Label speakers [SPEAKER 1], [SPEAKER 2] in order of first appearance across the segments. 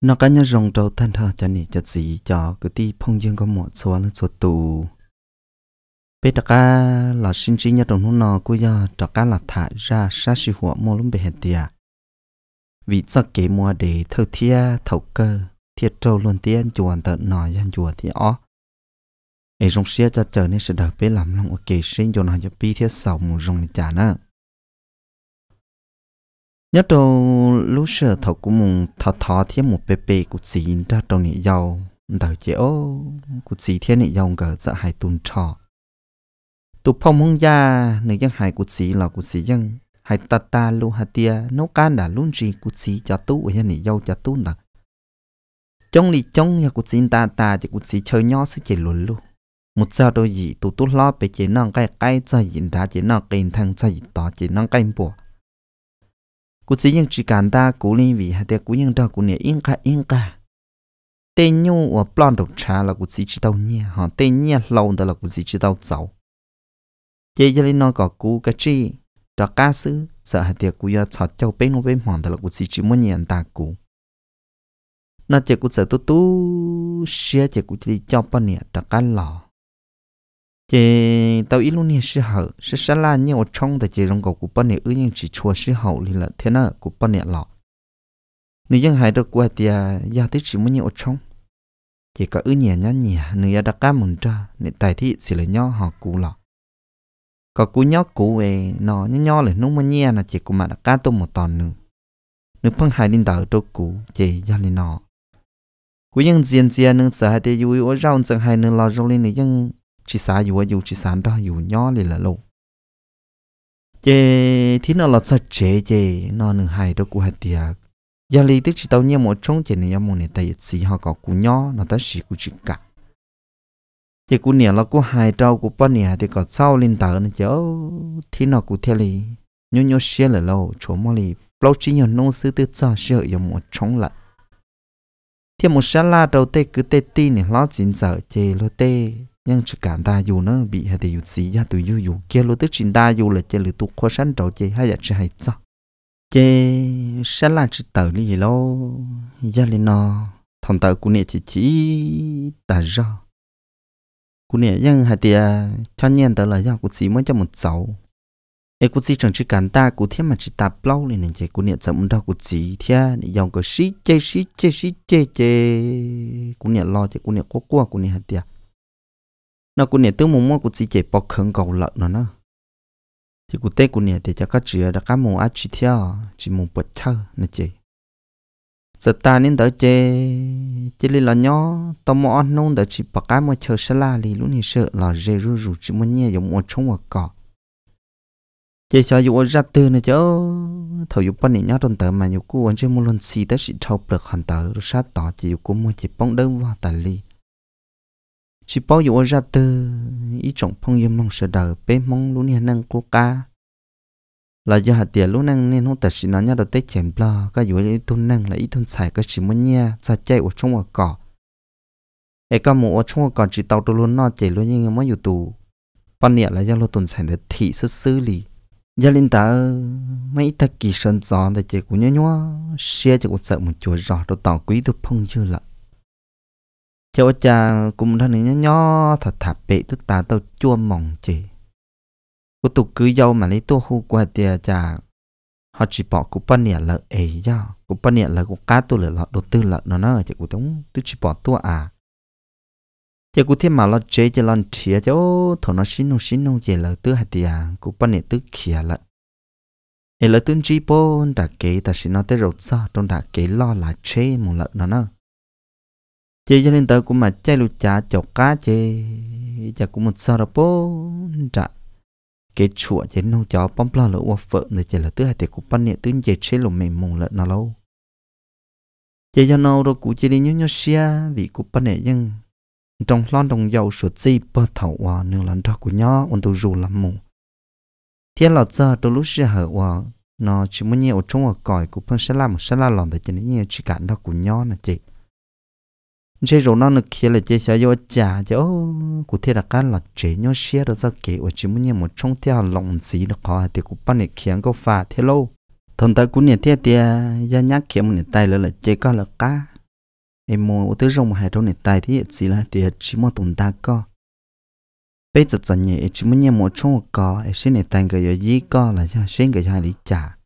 [SPEAKER 1] nó cá nhân rong trâu thanh thà cho nị cho gì cho cứ đi phong dương có một số là số tù bây đặc cá là sinh trí nhà đồng hồ nó cứ giờ đặc cá là thả ra sa sư hộ mua lắm bề hẹn tiệt vì sao kế mua để thâu thia thâu cơ thiệt trâu luôn tiên chùa tận nói dân chùa thì ó ấy rong xia cho chờ nên sẽ đợi bé làm lòng ok sinh cho nó cho pi thiết sầu mù rong trả nữa nhất đâu lúc sợ thọ của mình thọ thọ thiên một bề bề của chị ra trong này giàu đào chế ô của chị thiên này giàu gỡ sợ hai tuần trò tụ phong hung ya nữ dân hại của chị là của chị dân hại ta ta lu hà tia nấu can đã luôn gì của chị cho tú ở nhà này giàu cho tú là trong lì trong nhà của chị ta ta chỉ của chị chơi nhỏ sẽ chỉ luôn luôn một giờ đôi gì tụ tú lo về chỉ năng cái cái chơi gì đã chỉ năng cái thằng chơi gì tỏ chỉ năng cái bùa cú chỉ những chỉ cản ta cú lên vì hạt cú những đó cú nè yên cả yên cả tên nhau và plan độc trà là cú chỉ chỉ tàu nhẹ ha. tên nhẹ lâu đó là cú chỉ chỉ tàu giàu chế cho lên nó có cú cái chi đó cá sứ sợ hạt cú giờ chọt châu bên nó bên mòn đó là cú chỉ chỉ muốn nhận ta cú nó chỉ cú sợ tu tu xe chỉ cú chỉ cho bao nè đó cá lò chị tao ít luôn nha sư hậu sư sa la như ở trong tại chị rong cầu của bên này ư nhưng chỉ chùa sư hậu thì là thế nào của bên này lọ nữ dân hải được qua thì gia tích chỉ muốn như ở trong chỉ có ư nhẹ nhá nhẹ nữ gia đặc cam mừng cha nữ tài thị chỉ là nho họ cũ lọ có cú nhó cũ về nó nhó nhó là nung mà nhẹ là chỉ của mà đặc cá tôm một tòn nữa nữ phân hải linh tờ trâu cũ chị gia linh nọ cú dân diện diện nữ sợ hai tê vui ở rau chẳng hai nữ lo rau linh nữ dân chỉ xa dù dù chỉ sáng đó dù nhỏ lì là lâu chê thì nó là sợ chế chê nó nửa hai đó của hạt tiệc giờ lì tức chỉ tao nhớ một trong chê này một này tại sĩ họ có cú nhỏ nó ta xì cú chỉ cả chê cú nè là cú hai trâu của bao nè thì có sau lên tờ nữa chứ thì nó cú theo lì nhớ nhớ xe là lâu chỗ mà lì lâu chỉ nhớ nông sư tư cho sợ giờ một trong lại thì một sáng la đầu tê cứ tê tin này lo chín giờ chê lo tê nhưng chỉ cảm ta dù nó bị hay thì dù gì ya tụi yêu yêu kia lối tức chính ta dù là chơi lừa tu khó sẵn trầu chế hay là chỉ hay sao chơi sẵn là chỉ tờ lý gì lo ya lên nó thằng tự của nè chỉ chỉ ta ra của nè nhưng hay thì cho nhiên tới là ya của chỉ mới cho một cháu ấy của chỉ chẳng chỉ cảm ta của thiên mà chỉ tạp lâu lên nên chơi của nè muốn đâu của chỉ thiên dòng cái sĩ chơi sĩ chơi sĩ chơi chơi của nè lo chơi của nè cố qua của nè hay thì nó cũng nè tướng mồm mong cũng chỉ chạy bọc khẩn cầu lợn nó nó thì cũng tết cũng nè thì chắc các chữ đã các mong ác chỉ theo chỉ mồm bật thơ nó chạy giờ ta nên đỡ chê chê lên là nhỏ tao mò ăn nông đỡ chỉ bọc cái mà chờ sẽ la li luôn thì sợ là dễ rủ rủ chỉ muốn nhẹ giống một chống một cọ chê cho dù ra từ này chứ thầu dù bên này nhỏ trong tờ mà dù cô anh chưa muốn lần xì tới xịt thâu bực hẳn tờ rồi sát tỏ chỉ dù cô muốn chỉ bóng đơn vào tài li chỉ bao giờ ra từ ý trọng phong yếm mong sợ đời bé mong luôn hiện năng cố ca là do hạt tiền lúc năng nên hỗ trợ chỉ nói nhau được tết chèm lo các yếu thôn năng là ít thôn xài các chỉ muốn nhia ra chạy ở trong ở cỏ ai các mù ở trong ở cỏ chỉ tàu đồ luôn nó chạy luôn nhưng mà yếu tù ban nè là do lô tuần xài được thị sức xử lý gia linh ta mấy ta kỳ sơn gió để chạy của nhau nhau xe chạy của sợ một chỗ rõ đồ tàu quý được phong chưa lại cho cha cũng thân này nhỏ thật thà bệ tức ta tao chua mong chỉ cô tục cứ dâu mà lấy tôi khu qua tia à cha họ chỉ bỏ cụ bận nhẹ lợ ấy do cụ bận nhẹ lợ cụ cá tôi lợ lọ đầu tư lợ nó nó chỉ cụ tống tôi chỉ bỏ tôi à chỉ cụ thêm mà lo chế chỉ lo chia cho thổ nó xin nó xin nó chỉ lợ tư hạt tia à, cụ bận nhẹ tư khía lợ ấy lợ tư chỉ bỏ đã kế ta xin nó tới rồi sao trong đã kế lo là chế một lợ nó nữa chị cho nên tới cũng mà chơi lụt chả chọc cá chị chả cũng một sao rapo trả cái chuột chị nấu cháo bấm lo lỡ qua phở nữa chị là tứ hai tiệc của pan nhẹ tứ chị chế lụm mềm mùng lợn nào lâu chị cho nấu rồi cũng chị đi nhớ nhớ xia vì của pan nhẹ nhưng trong lon đồng dầu sụt gì bơ thầu hòa nương lần đó của nhó ôn tu dù làm mù thế là giờ tôi lúc xia hở hòa nó chỉ muốn nhiều trong ở còi của phân sẽ làm sẽ là lòng để chị nhớ chỉ cản đó của nhó là chị chế rồi nó nó kia là chế sao vô trả chứ cụ thể là cái là chế nhau xe đó ra kể ở chỉ muốn nhau một trong theo lòng gì nó khó thì cụ bắt này kia có phá thế lâu thằng ta cũng nhận thế thì ra nhắc kia một tay là là chế có là cá em mua tới rong hai trong này tay thì chỉ là thì chỉ muốn tồn ta có bây giờ chẳng nhẹ chỉ muốn nhau một trong có ở trên này tay cái gì có là ra trên cái hai lý trả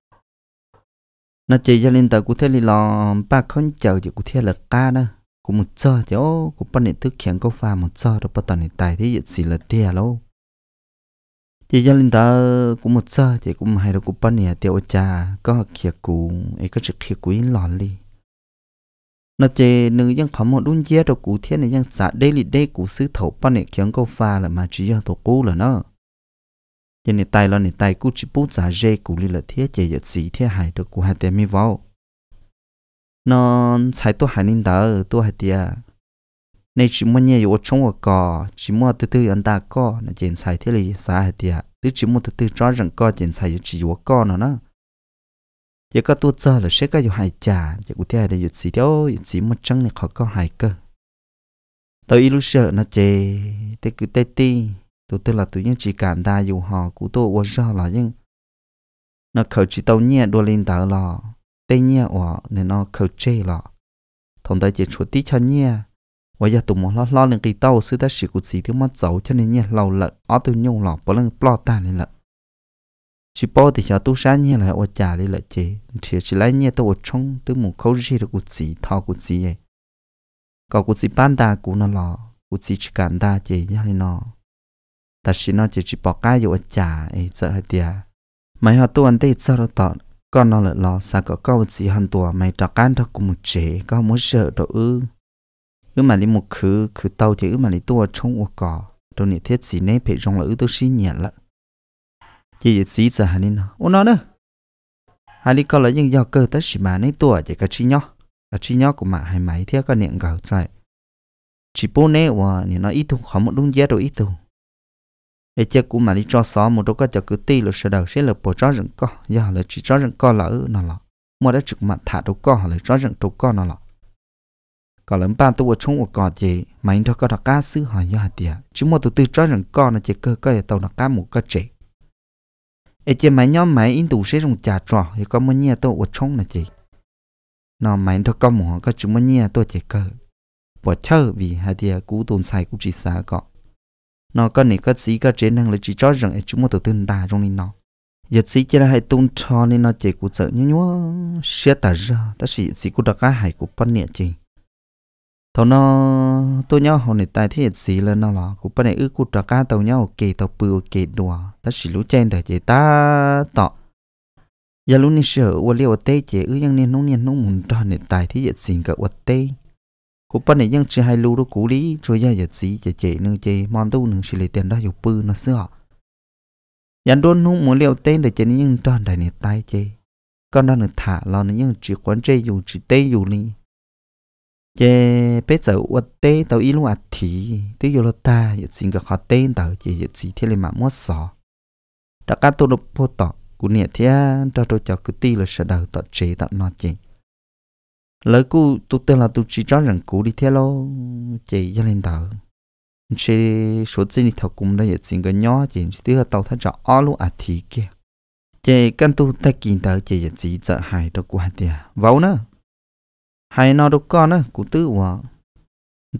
[SPEAKER 1] nó chỉ cho lên tờ cụ thể là ba không chờ thì cụ thể là cá nữa cũng một giờ thì ô của bạn này thức khiến câu pha một giờ rồi bắt đầu này thì thế gì là tia à lâu chỉ gia linh ta cũng một giờ thì cũng hay được cũng bắt nhận tiêu cha có kia cũ ấy có trực kia quý lò li nó chỉ nữ dân khó một đun dê rồi cũ thiên này dân giả đây lì đây cũ sứ thổ bắt nhận khiến câu pha là mà chỉ dân thổ cũ là nó giờ này tài là này tài cũ chỉ bút giả dê cũ lì là thế chỉ gì thế hay được cũ hai tiền mi vào nó sai tôi hai nên đỡ tôi hai tiệt nên chỉ muốn nhẹ vào trong một cò chỉ muốn từ từ anh ta có là chuyện sai thế này sai hay tiệt tức chỉ muốn từ từ cho rằng có chuyện sai chỉ vào có nó nó giờ có tôi chờ là sẽ có vô hai trà giờ cũng thế là vô chỉ đâu vô xí một trắng này khó có hai cơ tôi ít lúc sợ nó chê thế cứ tê ti tôi tức là tôi những chỉ cảm đa dù họ của tôi vô ra là nhưng nó khởi chỉ tàu nhẹ đua lên tàu lò tây nhia của nên nó khởi chế lọ thằng ta chỉ chuột tí cho nhia và giờ tụi mày lo lo lên cái tàu sư ta chỉ cụt gì thì mất dấu cho nên nhia lâu lợ ở từ nhung lọ bỏ lên bỏ ta lên lợ chỉ bỏ thì cho tu sáng nhia là ở trả đi lợ chế chỉ chỉ lấy nhia tao ở trong từ một khâu gì được cụt gì thọ cụt gì vậy có cụt gì ban ta cũng nó lọ cụt gì chỉ cần ta chế nhia lên nó ta chỉ nó chỉ chỉ bỏ cái ở trả ấy sợ hết tiệt mày họ tu anh tây sợ nó con nó lại lo xa có câu gì hàn tùa mày trả can thật cũng một chế có muốn sợ đó ư ư mà đi một khứ khứ tàu thì ư mà đi tua trong ô cỏ đâu nị thiết gì nấy phải rong là ư tôi xí nhẹ lợ chỉ gì xí giờ hàn đi nó ô nó nữa hàn đi câu là nhưng do cơ tới xí mà nấy tua chỉ cái chi nhó cái chi nhó của mà hai máy thiết có niệm gạo rồi chỉ bố nè và nó ít thu khó một đúng giá đồ ít thu ấy chứ cũng mà đi cho xó một đâu có cho cứ ti là sợ đầu sẽ là bộ cho rừng co giờ là chỉ cho rừng co là ư nó lọ mua đã trực mặt thả đâu co là cho rừng đâu co nó lọ còn lắm ba tôi ở chung một cọ gì mà anh đâu có đặt cá xứ hỏi giờ thì chứ mua tôi từ cho rừng co nó chỉ cơ cơ tàu đặt cá một cái chỉ ấy chứ mấy nhóm mấy in tủ sẽ dùng trà trò thì có mấy nhà tôi ở chung là gì nó mấy đâu có một có chúng mấy nhà tôi chỉ cơ bỏ chơi vì hai tiệt cú tồn sai cũng chỉ xả cọ nó có này có sĩ có trên năng là chỉ cho rằng chúng mua tổ tiên ta trong này nó Giật sĩ chỉ là hãy tung cho nên nó chỉ của sợ nhớ nhau. xe ta ra ta sĩ sĩ của đặc cá hải của con nhẹ chị Thôi nó tôi nhau hồi này tại thế sĩ là nó là của bên này ước của đặc cá tàu nhau kì tàu bự kì đùa ta sĩ lũ chen để chị ta tọ giờ lúc này sợ ua liều tê chị ước ยัง nên nông niên nông muốn cho này tại thế sĩ cả ua tê cú bắn này nhưng chỉ hai lú đó cú lý cho gia giờ gì chỉ chỉ nương chỉ mòn tu nương xì lấy tiền ra dục bư nó xưa yàn đôn nu muốn liệu tên để chỉ nhưng toàn đại này tai chỉ con đang được thả lo nửa nhưng chỉ quán chơi dù chỉ tê dù ni chế bây giờ uất tê tàu ý luôn à thì tí dù lo ta giờ xin cái khó tên tàu chỉ giờ chỉ thế là mà mua sò đã cá tôi được vô tọ cú nhẹ thế cho tôi cho cứ ti là sẽ đầu tọ chế tọ nó chỉnh lỡ cú tôi tên là tôi chỉ cho rằng cú đi theo lo chỉ gia lên tàu chị số tiền đi theo cùng đây tiền cái nhỏ chị thứ à hai tàu vâng thay cho ở luôn à thì kia chị căn tu ta kiện tàu chỉ chỉ sợ hại đâu quá tiền vào nữa hay nó đâu con nữa cú tự hòa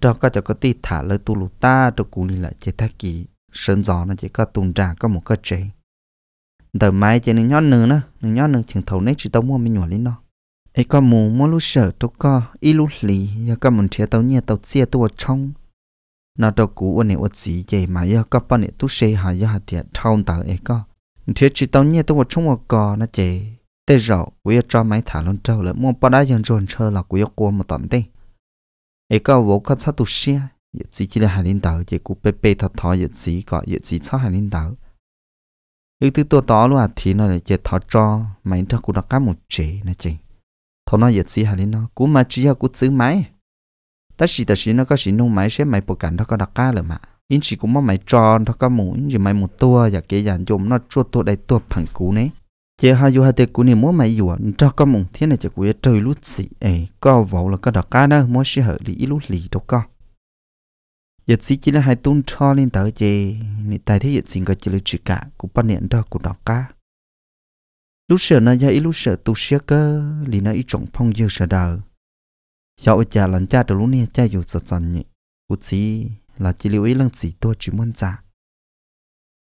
[SPEAKER 1] cho các cháu có tí thả lời tôi lụt ta cho cú đi lại chị thay kỳ sơn gió nó chỉ có tồn trà có một cái chế đời mai chị nên nhót nữa nữa nhót nữa chừng thầu nét chỉ tao mua mình nhỏ lên nó ai có mù mỗi lú sợ tôi có ít lú lì giờ có muốn chia tàu nhẹ tàu chia tôi trong nó tàu cũ ở này ở gì vậy mà giờ có bao nhiêu tu xe hả giờ hả tiệt trong tàu ai có thiết chỉ tàu nhẹ tôi trong một cò nó chế tê rõ quý cho máy thả lên trâu lỡ mua bao đá dân dồn chơi là quý qua một tuần đi ai có vô có sao tu xe giờ chỉ chỉ là hải linh tàu chỉ cũng bê bê thọ thọ giờ chỉ có giờ chỉ sao hải linh tàu ước từ tôi đó luôn à thì nó là chỉ thọ cho máy thọ cũng đã cá một chế nó chơi. เขาน้อยเหยียดซีหาลินเนาะกูมาชี้ให้กูซื้อไหมแต่สิแต่สิเนาะก็สินุ่งไหมใช่ไหมปกันเท่าก็ดักก้าเลยมาอินสิกูมาไหมจอนเท่าก็หมูอินสิไหมหมูตัวอยากเกี่ยานยมเนาะชั่วตัวใดตัวผังกูเนี่ยเจ้าอยู่ให้เตกูเนี่ยมัวไหมอยู่เท่าก็หมูเที่ยนจะกูจะเจอลุ้สิเอ้ก็วอลก็ดักก้าเนาะมัวสิเหอลีอีลุ้ลีเท่าก็เหยียดซีจีละให้ตุ้นช่อลินเต๋อเจนี่แต่ที่เหยียดสิงก็จะเลยจีกะกูปั้นเนี่ยเท่ากูดักก้า lúc sợ na ya lúc sợ tu sửa cơ lì na ít trọng phong dư sợ đời dạo cha lần cha từ lúc nè cha dù sợ sợ nhỉ cụ chỉ là chỉ lưu ý lần chỉ tôi chỉ muốn trả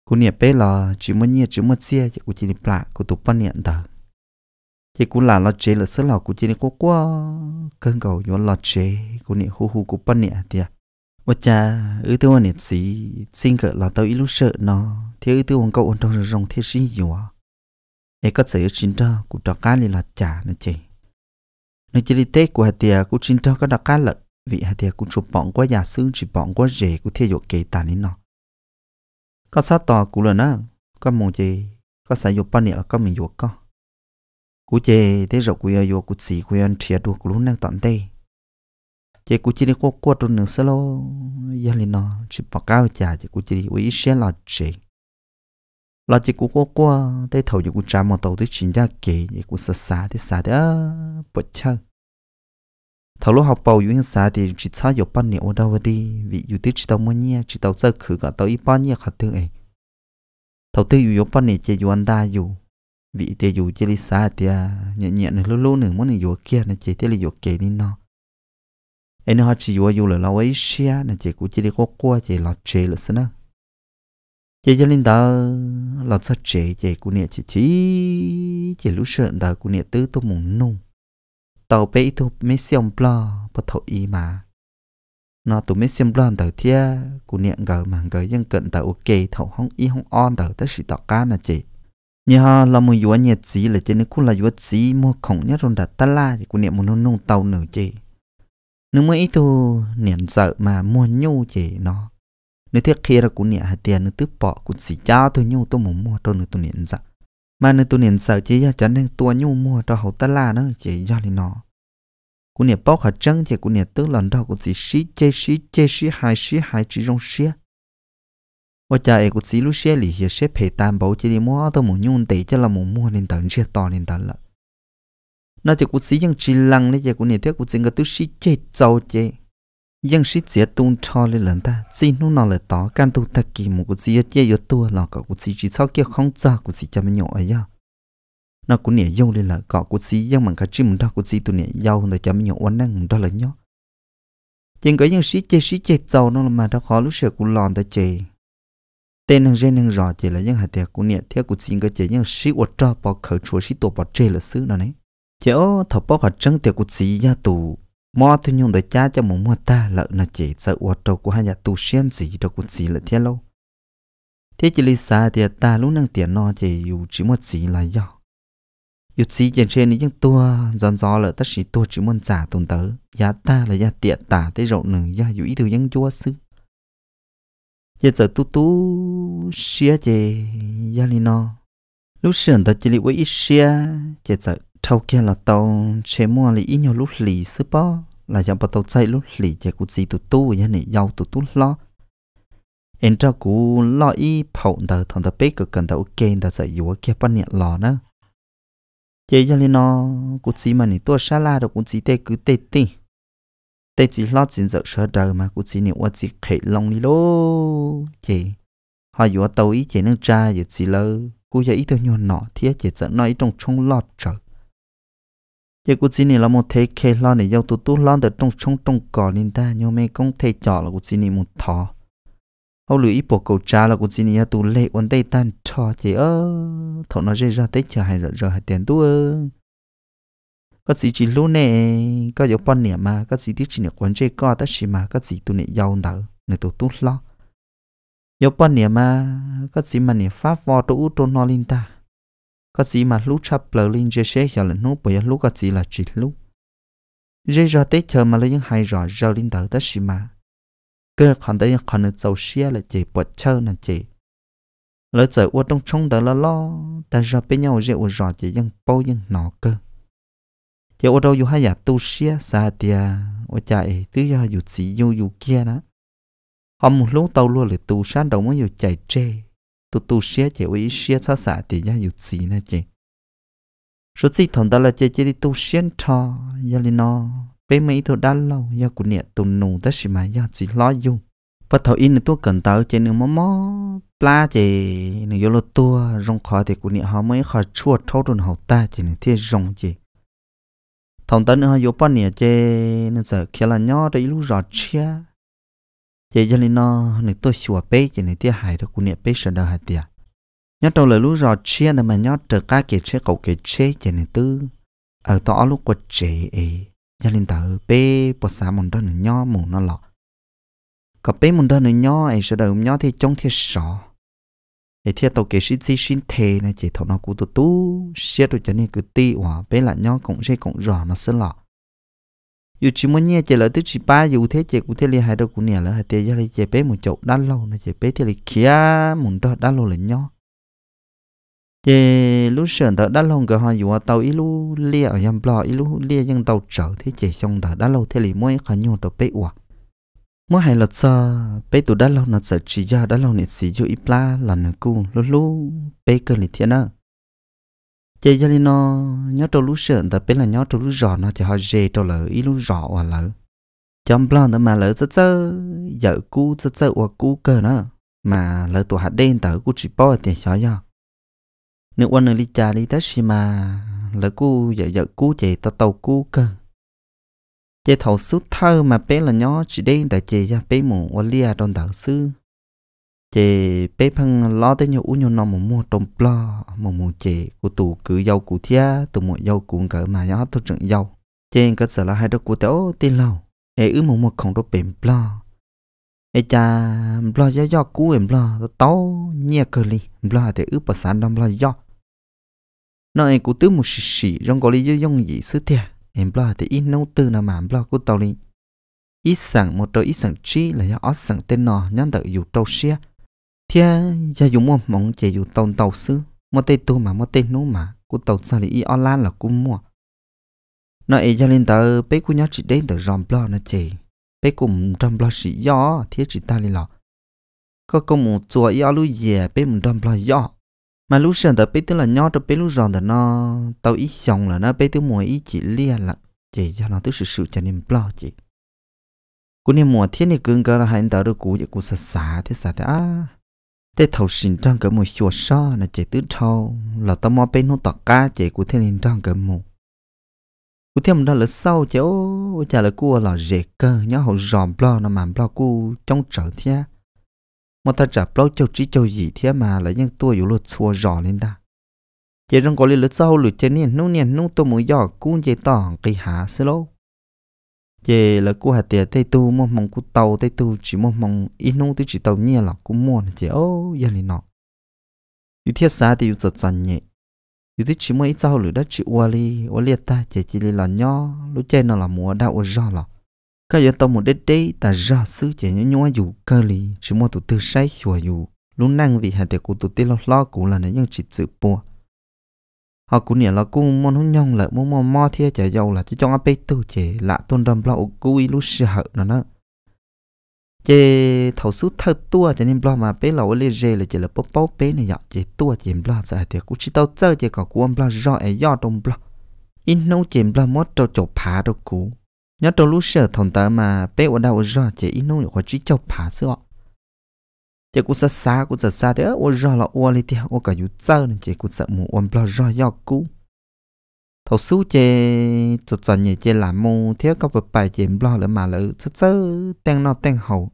[SPEAKER 1] cụ nè bé là chỉ muốn nhẹ chỉ muốn xe cụ chỉ đi plạ tu tụ bắn nhẹ đời chỉ cụ là lo chế là sợ là cụ chỉ đi cố quá cơn cầu yo lo chế cụ nè hu hu cụ bắn nhẹ tiệt và cha ư tiêu anh nè sĩ xin là tao ít lúc sợ nó thế ư tiêu hoàng cậu trong rồng thế gì nhiều ấy có sự chính cho của trò cá là chả nữa chị nên chỉ đi tết của hạt tiề của chính cho có đặc cá lợn vì hạt tiề của chụp bọn quá già xương chụp bọn quá rể của thiêu dụ kỳ tàn đến nó có sát tò của lần đó có một chị có sử dụng ba nhiêu là có mình dụng có của chị thế rồi của yêu của chị của anh chia đua của lúc nào tận tây chị của chị đi qua qua trong nửa sơ lô gia đình nó chụp bỏ cao chả chị của chị đi uy xe là chị là chỉ cũng qua qua tới thầu chỉ cũng trả một tàu tới chín gia kế thì cũng sợ xa tới xa thì à bất chăng thầu lúc học bầu những xa thì chỉ xa nhiều ban nhiều đâu vậy đi vì dù tới chỉ tàu mới nhia chỉ tàu giờ khử cả tàu ít ban nhia khát tư ấy thầu tư dù nhiều ban nhiều chỉ dù anh ta dù vì thì dù chỉ đi xa thì nhẹ nhẹ nữa lâu lâu nữa muốn nhiều kia này chỉ thế là nhiều kề đi nó em nó chỉ dù dù là lâu ấy xia nên chỉ cũng chỉ đi qua qua chỉ là chế là sao chị cho linh đó là sao trẻ chị cũng nè chị chỉ chị lúc sợ đó cũng nè tứ tôi muốn nung tàu bé ít thuộc mấy xiêm blo bắt thầu ý mà nó tụi mấy xem blo đầu thia cũng nè gờ mà gờ dân cận tàu ok thấu không ý không on đầu tới sự tọt cá nè chị nhà là một yuan nhiệt sĩ là trên nước cũng là yuan sĩ mua khổng nhất rồi đặt ta la thì cũng niệm muốn nông tàu nở chị nếu mới ít thu niệm sợ mà mua nhu chị nó nếu thiết khi ra cũng nhẹ hạt tiền nếu tức bỏ cũng xì cha thôi nhau tôi muốn mua cho nếu tôi niệm dạ mà nếu tôi niệm sợ chỉ ra chẳng nên tôi nhau mua cho hậu ta là nó chỉ do thì nó cũng nhẹ bóc hạt chân thì cũng nhẹ tức lần đầu cũng xì xí chê xí chê xí hai xí hai chỉ rong xía và cha ấy cũng xí lúc xía lì hiệp xếp hệ tam bảo chỉ đi mua tôi muốn nhung tỷ cho là muốn mua nên tận chia to nên tận lợi nó chỉ cũng xí những chỉ lăng nên chỉ cũng nhẹ thiết cũng xí cái thứ xí chê trâu chê ยังชิเสียตุนชอเลยหลังตาจีนู่นนอเลยต่อการตุตะกี้มุกุจีเจียยตัวหลอกกุจีจีเศร้าเกี่ยวข้องจ้ากุจีจะไม่หยออะยะนอกุเนี่ยยงเลยละกอกุจียังมันกะจิมดอกุจีตุเนี่ยยาวแต่จะไม่หยอวันนั่งดอเลยเนาะยังก็ยังชิเจชิเจเจ้านอละมาดอขอรู้เสือกุหลอนตะเจเต้นนังเจนังรอเจละยังหาเตียกุเนี่ยเทียกุจีก็เจยังชิอดจ้าปอเขอชัวชิตัวปอเจละซื้อนะเนี่ยเจ้าถ้าปอขัดจังเตียกุจียาตู mò thì nhung đời cha cho một mua ta lợ là chỉ sợ uất trâu của hai nhà tu xuyên gì đâu cũng gì là thiên lâu thế chỉ lý xa thì ta lúc năng tiền nó chỉ dù chỉ một gì là do dù chỉ trên trên những tua dần dò là tất sĩ tua chỉ muốn giả tồn tớ giá ta là giá tiện tả thế rộng nừng gia dù ý điều dân chúa sư giờ giờ tu tu xia chỉ gia lý nó lúc sườn ta chỉ lý với ít xia giờ giờ thâu kia là tàu chế mua lý ý nhau lúc lì sư bao là giờ bắt đầu chạy lúc lì chạy cụ gì tụt tu vậy này giàu tụt tu lo em cho cụ lo y phậu tờ thằng tờ bế cực cần tờ ok tờ dạy dùa kia bắt nhẹ lò nữa chế cho lên nó cụ gì mà này tôi xa la được cụ gì tê cứ tê tê tê chỉ lo chỉ giật sợ đời mà cụ gì này qua chỉ khệ lòng đi lô chế họ dùa tàu ý chế nâng cha vậy chỉ lơ cụ dạy ý tôi nhon nọ thiết chế giận nói trong trong lọt trời giờ cũng chỉ này là một thế kế, lo này giao tụt tụt lo được trong trong trong cỏ nên ta nhau mấy công thể chọn là cũng chỉ này một thọ ông lười bộ cầu trà là cũng chỉ này tụt lệ vấn đề tan cho chị ơ thọ nó rơi ra tới chờ hay rồi rồi hay tiền tu ơ có gì chỉ lúc này có dấu bao nè mà có gì tiếp chỉ là quan chơi có tất gì mà có gì tụi nè giàu nợ nè tụt tụt lo dấu bao nè mà có gì mà nè pháp vò tụt tụt nó linh ta ก็สีมาลูชับเปลือลินเจเชยหลันนู้ปยลูก็สีละจิตลูเจจอเตเธอมาเลยยังไฮรอเจ้าลินเตอร์ตัชิมาเกิดขันเตยังขันเจ้าเชียละเจปวดเชิญนั่นเจแล้วเจอว่าต้องชงเตอละล้อแต่เราเป็นยังเจ้าอรอเจยังเป้ายังหนอเกิเจ้าอเราอยู่ให้อยากตูเชียซาเตียว่าใจตื้อยาอยู่สีอยู่อยู่เกียนะหอมลูกเตาลัวหรือตูชานดอกมันอยู่ใจเจ tu tu xia chỉ với xia xa xa thì ya yêu gì nè chị số gì thằng đó là chị chỉ đi tu xuyên thọ ya li nó bé mấy thằng đã lâu ya cũng nhẹ tu nụ đó xí mà ya chỉ lo dùng và thầu in tôi cần tao chị nữa mò mò pla chị nữa vô lô tua rong khó thì cũng nhẹ họ mới khó chua thâu đồn hậu ta chị nữa thế rong chị thằng đó nữa họ vô bao nhẹ chị nữa giờ kia là nhỏ đấy lúc rõ chia chị cho nên nó nè tôi sửa bé chị nên tiếc hại được cũng nè bé sợ đâu hại tiệt nhớ đầu là lúc rồi chia là mà nhớ trở cá kể chế cậu kể chế chị nên tư ở tỏ lúc của chị ấy gia linh tờ bé bỏ xả một đôi nè nhó mù nó lọ có bé một đôi nè nhó ấy sợ đầu nhó thì trông thì sợ ấy thì tàu kể xin sinh thề này chị thọ nó cũng tu tu xia rồi cho nên cứ ti hòa bé lại nhó cũng sẽ cũng rõ nó sơn lọ yêu chỉ muốn nghe chỉ là tức chỉ ba yêu thế chỉ cũng thế li hai đầu cũng nhẹ là hai tiền ra li chỉ bé một chậu đan lâu là chỉ bé thì li kia muốn đó đã lâu là nhau chỉ lúc sườn thợ đan lâu cái họ yêu tàu ít lúc lia ở yam blo ít lúc lia nhưng tàu trở thế chỉ trong thợ đan lâu thế li mới khả nhau tàu bé uả mỗi hai lợt sa bé tụ đan lâu nó sẽ chỉ ra đan lâu nè xí dù ít la là nè cu lúc lúc bé cơ thì thiên nữa chị cho nên nó nhớ trâu lú sườn ta biết là nhớ trâu lú giò nó thì họ dê trâu lỡ ít lú giò hoặc lỡ trong blon ta mà lỡ rất rất giờ cú rất rất hoặc cú cơ nó mà lỡ tụ hạt đen tớ cú chỉ bỏ thì sao nhở nếu quan đi cha đi tất xí mà lỡ cú giờ giờ cú chị ta tàu cú cơ chị thầu sút thơ mà bé là nhớ chỉ đen tại chị ra bé mù quan lia trong đầu sư chị bé phăng lo tới nhau uống nhau nằm một mùa trồng plo một mùa chị của tụ cứ dâu của thia tụ mua dâu của cỡ mà gió tôi trận dâu trên cơ sở là hai đứa của tao tin lâu ê ứ một mùa không đâu bền plo ê cha plo gió gió cú em plo tao nhẹ cơ li plo thì ứ bà sản đông plo gió nó em của tứ một xì xì trong có lý do dông gì sứ thia em plo thì ít nấu từ nào mà plo của tao li ít sẵn một đôi ít sẵn chi là do ót sẵn tên nọ nhắn tự dù trâu xia thế giờ dùng mua mong chỉ dùng tàu tàu xứ một tên tu mà một tên nú mà của tàu sao lại online là cũng mua nó ấy giờ lên tờ bé cú nhớ chỉ đến tờ rầm blo nó chỉ bé cùng rầm blo sĩ gió thia chỉ ta lên lọ có công một chùa gió lũ về bé một rầm blo gió mà lũ sáng tờ bé tức là nhớ tờ bé lũ rầm tờ nó tàu ít xong là nó bé tức mùa ít chỉ lia là chỉ do nó tức sự sự cho nên blo chị cú nên mùa thiết này cứng cơ là hai tờ được cú vậy cú sạt sạt thế sạt à thế thầu sinh trang cái mù xua so là chạy tứ thâu là tao mò bên nó tọt cá chạy của thiên linh trang cái mù của thiên đó là sau chỗ chả là cua là dễ cơ nhớ hậu giòm blo nó mà blo cu trong trở thế mà ta trả blo châu trí châu gì thế mà là những tua yếu luật xua giò lên ta chạy trong có lý lịch sau lượt trên niên nung niên nung tôi muốn giò cũng chạy tỏ cái hạ xí lâu chế là cô hạt tiền tây tu mà mong cô tàu tây tu chỉ mong mong ít nông tôi chỉ tàu nhẹ là cô mua là chế ô giờ này nọ yêu thiết xa thì yêu giật dần nhẹ yêu thích chỉ mỗi ít rau lửa đất chỉ ua li ua liệt ta chế chỉ li là nho lúc chơi nó là mùa đã ua gió lọ cái giờ tao một đế đế ta gió sư chế nhó nhó dù cơ li chỉ mua tụ tư say chùa dù lúc năng vì hạt tiền của tụ tê lo lo cũng là nó nhưng chỉ sự bùa họ cũng nhớ là cũng muốn hôn nhông là muốn mò mò thia chả giàu là chỉ trong áp bê tư chế là tôn đầm lâu cú ý lúc sợ nó nó chế thầu số thơ tua cho nên lo mà bê lâu lê rê là chỉ là bóp bóp bê này dọn chế tua chế lo sợ thì cũng chỉ tao chơi chế có anh lo rõ ấy do trong lo in nấu chế lo mất trâu chỗ phá đâu cú nhớ trâu lúc sợ thằng ta mà bê ở đâu rõ chế in nấu có chỉ cho phá sữa chị cũng sợ xa cũng sợ xa thế ô rõ là ô li tiệt ô cả dù sợ nên chị cũng sợ mù ôm lo rõ do cũ thầu sú chị chợt chợt nhỉ chị làm mù thiếu có vật bài chị lo lỡ mà lỡ chơi chơi tên nó tên hậu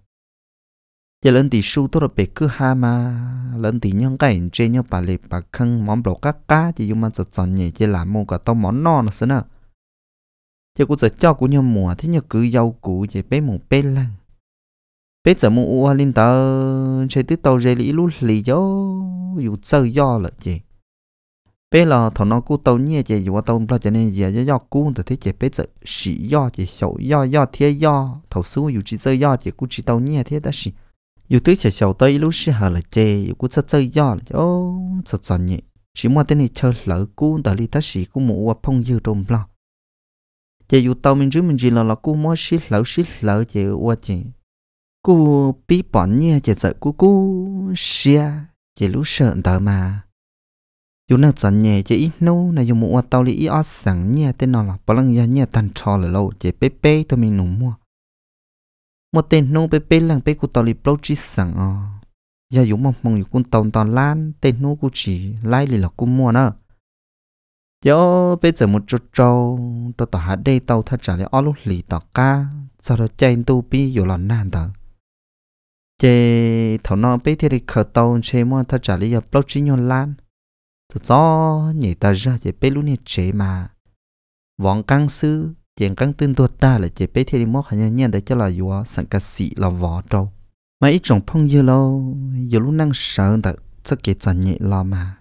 [SPEAKER 1] giờ lên thì su tôi là bị cứ ha mà lên thì nhân cái trên nhau bà lì bà khăn món bò cá cá chỉ dùng mà giật giòn nhẹ chỉ làm mù cả tôm món non nữa nè giờ cũng giật cho cũng nhau mùa thế nhau cứ giàu cũ chỉ bé mù bé lăng bây giờ mua u linh tờ chơi tứ tàu dây lý lú lì gió dù sơ gió là gì bây là thằng nó cú tàu nhẹ chị dù tàu không cho nên giờ do do cú thì thấy chị bây giờ xỉ gió chị sầu gió gió thế gió thầu xu dù chỉ sơ do chị cú chỉ tàu nhẹ thế đó xỉ dù tứ chị sầu tới lú xỉ hà là chơi dù cú sơ sơ do là ô sơ sơ nhẹ chỉ mà tên này chơi lỡ cú tờ lý ta xỉ cú mua phong dư trộm lo chơi dù tàu mình chơi mình chỉ là là cú mua sỉ lỡ sỉ lỡ chơi ua chị Cú bí bọn nhé chỉ sợ cú cú xia chỉ lú sợ tờ mà dù nó giận nhẹ chỉ ít nô là dù mua tao lý ít sẵn nhẹ tên nó là bao lần giờ nhé tan trò là lâu chỉ bé bé tôi mình nụ mua một tên nô bé bé lần bé của tao lý bao chỉ sẵn à giờ dù mong mong dù con tông tao lan tên nô của chỉ lai lì là cú mua nữa giờ bây giờ một chút trâu tôi tỏ hát đây tao thật trả lại ở lúc lì tỏ ca sau đó chạy tu bi dù là nan tờ chế thầu nó bây thì khờ tàu chế mua thao trả lý ở bao chí nhon lan từ đó nhảy ta ra chế bây luôn này chế mà vọng căng sư chế căng tin tuột ta là chế bây thì đi mua khả nhân nhân để cho là vua sẵn cả sĩ là võ trâu mà ít trồng phong như lâu giờ lúc năng sợ ta chắc kế chọn nhẹ lo mà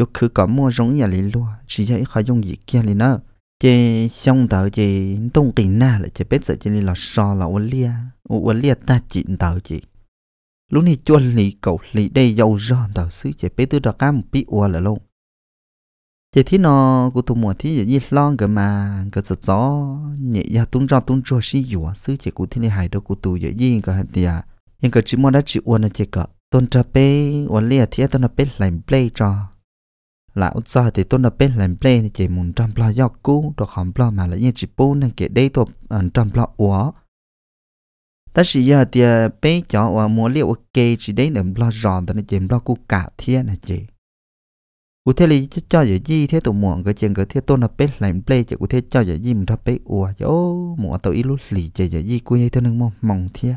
[SPEAKER 1] yo cứ có mua giống nhà lý luôn chỉ dạy khó dùng gì kia lý nữa chế xong tàu chế tung kỳ na là chế bây giờ chế lý là so là ô lia ô lia ta chỉ tàu chị lúc này chua lì cậu lì đây dầu giòn đầu xứ chạy bế tư đọc cam bị ua là luôn chạy thế nó của tụi mùa thế giới nhiên lon cái mà cái giật gió nhẹ ya tung cho tung cho xí dùa xứ chạy của thế này hài đâu của tụi dễ nhiên cái hạt tiệt nhưng cái chỉ món đã chỉ ua là chế cỡ tôn trà bê ua lìa thế tôn là bê làm play cho là út sao thì tôn là bê làm play thì chế muốn trăm lo dọc cũ rồi không lo mà lại như chỉ bún nên kể đây tụi ờ, trăm lo ua ta chỉ giờ thì ờ, bé chó và ờ, mua liệu ok chỉ đấy là lo giòn thì nó chỉ lo cú cả thiên này chị cụ thể là cho giờ gì thế tụi muộn cái chuyện cái thế tôi là bé làm play chứ cụ thể cho giờ gì mình ra bé ủa chứ ô muộn tao ít lúc lì chơi giờ gì cụ hay tao nâng mong mong thiên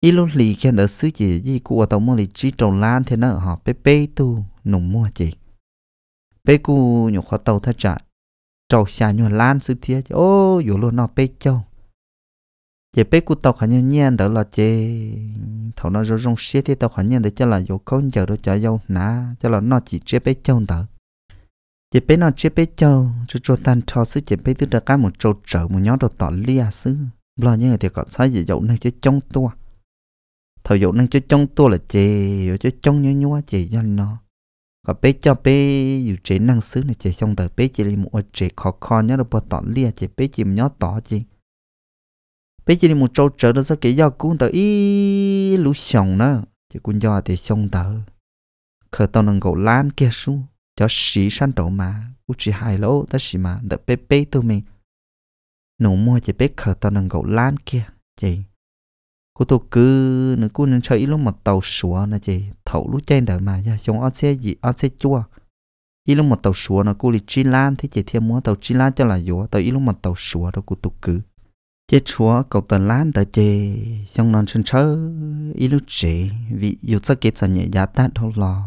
[SPEAKER 1] ít lúc lì khi nó xứ chỉ gì cụ tao mua lì chỉ trồng lan thế nó họ bé bé tu nùng mua chị bé cụ nhổ khó tàu thắt trại trồng xà nhổ lan xứ thiết chứ ô dù luôn nó bé châu chỉ biết cụ tao khả nhân nhân đó là chê, thầu nó rồi rong xe thì tao khả nhân để cho là dầu con chờ đó cho dầu ná cho là nó chỉ chế bé châu đó chỉ biết nó chế bé châu cho cho tan cho sứ chỉ biết từ ra cái một trâu trở một nhóm đồ tỏ lia sứ lo như thì còn sai gì dầu này cho trong tua thầu dầu này cho trong tua là chê, rồi cho trong nhua nhua chê ra nó còn bé cho bé dù chế năng sứ này chê trong tờ bé chỉ li một chế khó khăn nhớ đồ tỏ lia biết chỉ một nhóm tỏ chế bây giờ thì một trâu trở ra sao kỹ do cũng tờ ý lũ sòng nữa chỉ cũng do thì sông tờ khởi tao nâng gỗ lan kia xuống cho xí san đầu mà cũng chỉ hai lỗ ta xí mà đợi bé bé tụi mình nụ mua chỉ bé khởi tao nâng gỗ lan kia chị cô tôi cứ nữa cô nên chơi lúc một tàu sủa nè chị thầu lúc trên đời mà ra chúng ăn xe gì ăn xe chua ít lúc mà tàu sủa nó cô lịch chi lan thì chị thêm mua tàu chi lan cho là dỗ tàu ít lúc mà tàu sủa đó cô tôi cứ chết chúa cầu tần lan tờ chê xong non sân chớ ý lúc chế vì dù chắc kết sản nhẹ giá tát thâu lò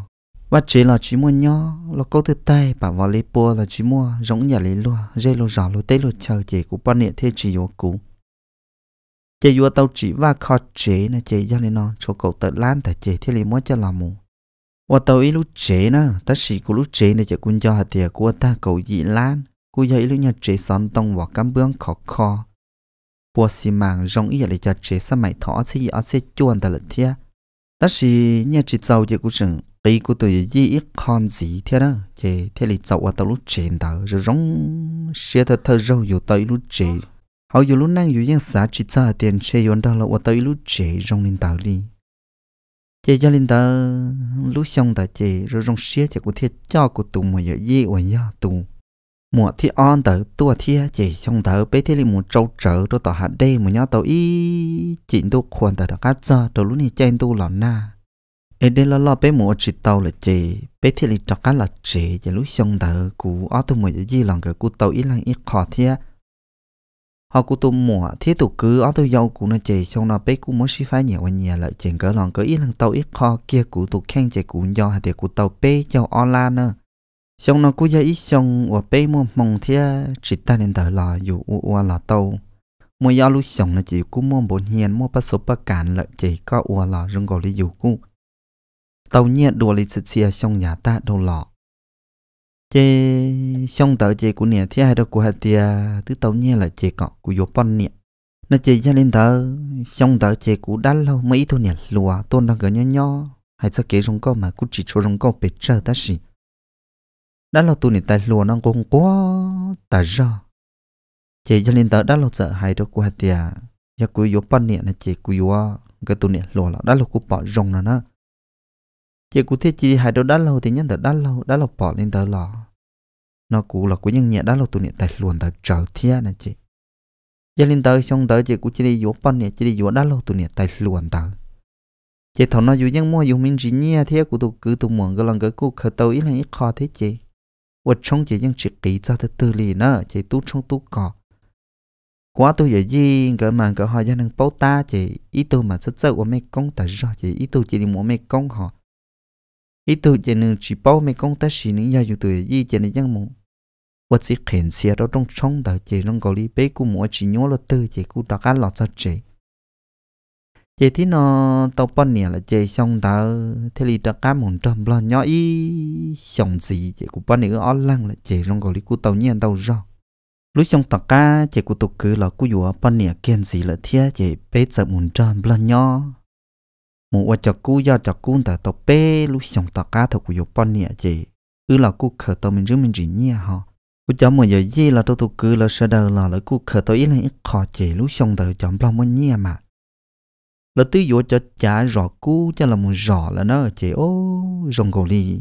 [SPEAKER 1] và chế là chỉ mua nhỏ là câu thứ tay bà vào lấy bùa là chỉ mua giống nhà lấy lúa dây lô giỏ lô tê lô chờ chế của bọn nhẹ thế chỉ yếu cũ chế yếu tàu chỉ và khó chế nè chế gia lên non cho cầu tần lan tờ chê thế lấy mua cho là mù và tàu ý lúc chế nè ta sĩ của lúc chế nè chế cũng cho hạt tiề của ta cầu dị lan cú dây lúc nhà chế son tông vào cam bướng khó khó bùa xì màng rong ý là cho chế sa mày thỏ xí ở xí chuồn ta lật thia đó xì nhà chị giàu chị cũng chừng ý của tôi gì ít con gì thế đó chị thế là giàu ở tao lúc chế tao rồi rong xe thật thơ râu dù tao lúc chế họ dù lúc năng dù yên xã chị giàu tiền xe dù đó là ở tao lúc chế rong lên tao đi chị cho lên tao lúc xong tao chị rồi rong xe chị cũng thế cho của tụ mà giờ gì ở nhà tụ mùa thi on tớ tua thi chỉ trong tớ bé thi li mùa trâu trở tôi tỏ hạt đây mùa nhau tàu y chỉ tôi khoan tớ đã cắt giờ tôi lúc này chen tôi lọ na ở đây lo lo bé mùa chỉ tàu là chỉ bé thi li trọc cá là chỉ chỉ lúc trong tớ cú ở tôi mùa gì lòng cái cú tàu y là ít khó thi họ cú tu mùa thi tôi cứ ở tôi giàu cú nó chỉ trong đó bé cú muốn suy phá nhiều anh nhà lại chèn cỡ lòng cỡ ý lần tàu ít khó kia cú tôi khen chỉ cú do hay thì cú tàu bé cho online nữa xong nó cũng dạy xong và bé mua mong thế chỉ ta nên đợi là dù ua là tàu mua giao lúc xong là chỉ cũng mua bốn hiền mua bắt số bắt cản là chỉ có ua là rừng gọi lý dù cũng tàu nhiên đùa lịch sự chia xong nhà ta đâu lọ chê xong tàu chê của nè thế hai đâu của hạt tia tứ tàu nhiên là chê cọ của dù bắn nè nó chê ra lên tờ xong tàu chê cũ đã lâu mấy thôi nè lùa tôn đang gỡ nho nho hay sao kể rong có mà cũng chỉ cho rong có bị trở ta xỉ đã lâu tụi tài luôn nó cũng quá ta ra chị cho nên tớ đã lâu sợ hai đứa qua tiệt giờ cứ vô pan nè chị cứ vô cái tụi nè luôn là đã lâu cứ bỏ rong nữa nó chị cứ thế chị hai đứa đã lâu thì nhân ta đã lâu đã lâu bỏ lên tớ lò nó cũ là cứ nhân nhẹ đã lâu tụi nè tài luôn ta trở thiên nè chị giờ lên tớ xong tới chị cũng chỉ đi vô pan nè chỉ đi vô đã lâu tụi nè tài luôn tớ, chị thằng nó dù nhân mua dù mình chỉ nhẹ thế của tụi cứ tụi mượn cái lần cái cô khởi tàu ý là ít khó thế chị cho nữa tu tu quá tôi vậy gì cái mà cái họ gia đình bảo ta chỉ ý tôi mà rất rất của mấy công ta rõ chỉ ý tôi chỉ đi mua mấy công họ ý tôi chỉ nên chỉ bảo mấy công ta xí những gia dụng tôi gì chỉ nên giang muốn tôi chỉ khen xe đó trong trong đó chỉ trong cái lý bế của mua chỉ nhớ là tư chỉ cũng đó cả lọt ra chỉ chị thấy nó tàu bắn nè là chị xong tàu thế thì đặc cá mòn trầm lo nhỏ y xong gì chị cũng bắn nữa ăn lăng là chị trong gọi lý của tàu nhiên tàu rau lúc xong tàu cá chị của tàu cứ là của vừa bắn nè kiên gì là thế chị bé sợ mòn trầm lo nhỏ một quả chọc cú do chọc cú ta tàu bé lúc xong tàu cá thật của vừa bắn nè chị ư là cũng khờ tàu mình chứ mình chỉ nhẹ họ cú cháu mà giờ gì là tàu tục cứ là sợ đầu là là cũng khờ tàu ý là khó chị lúc xong tàu chọn lo muốn nhẹ mà là tư dụ cho chả rõ cú cho là một rõ là nó chế ô rong gầu lì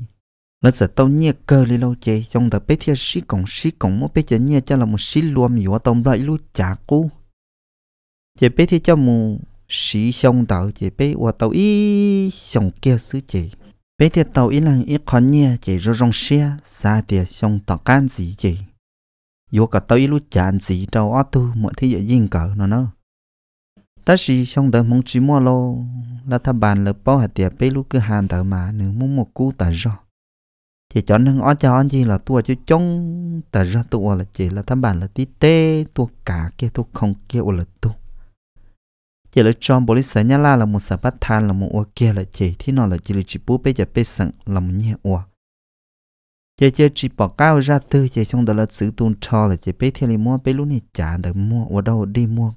[SPEAKER 1] nó sẽ tao nhẹ cơ lì lâu chế trong đó bé thiên sĩ cổng sĩ cổng một bé chế nhẹ cho là một sĩ luom dụ tông lại lúc chả cú chế bé thiên cho một sĩ xong tạo chế bé và tàu y xong kia xứ chế bé thiên tàu y là y khó nhẹ chế rồi rồng xe xa tiền xong tạo can gì chế dụ cả tàu y lúc chán gì đâu ở tư mọi thứ dễ dàng cỡ nó nó ta chỉ xong đợi mong chỉ mua lô, là ta bàn là bao hạt tiền, bê lúc cứ hàn tờ mà nếu muốn một cú ta rõ chỉ chọn nên ở cho anh gì là tua chứ chống ta ra tua là chỉ là ta bàn là tí tê tua cả kia tua không kia ô là tu chỉ là chọn bố lý sở nhà la là một sở bát than là một ô kia là chỉ thì nó là chỉ là chỉ bố bê giờ bê sẵn là một nhẹ ô chỉ chỉ chỉ bỏ cao ra tư chỉ xong đó là sử tuôn cho là chỉ bê thiên lý mua bê lúc này trả được mua ở đâu đi mua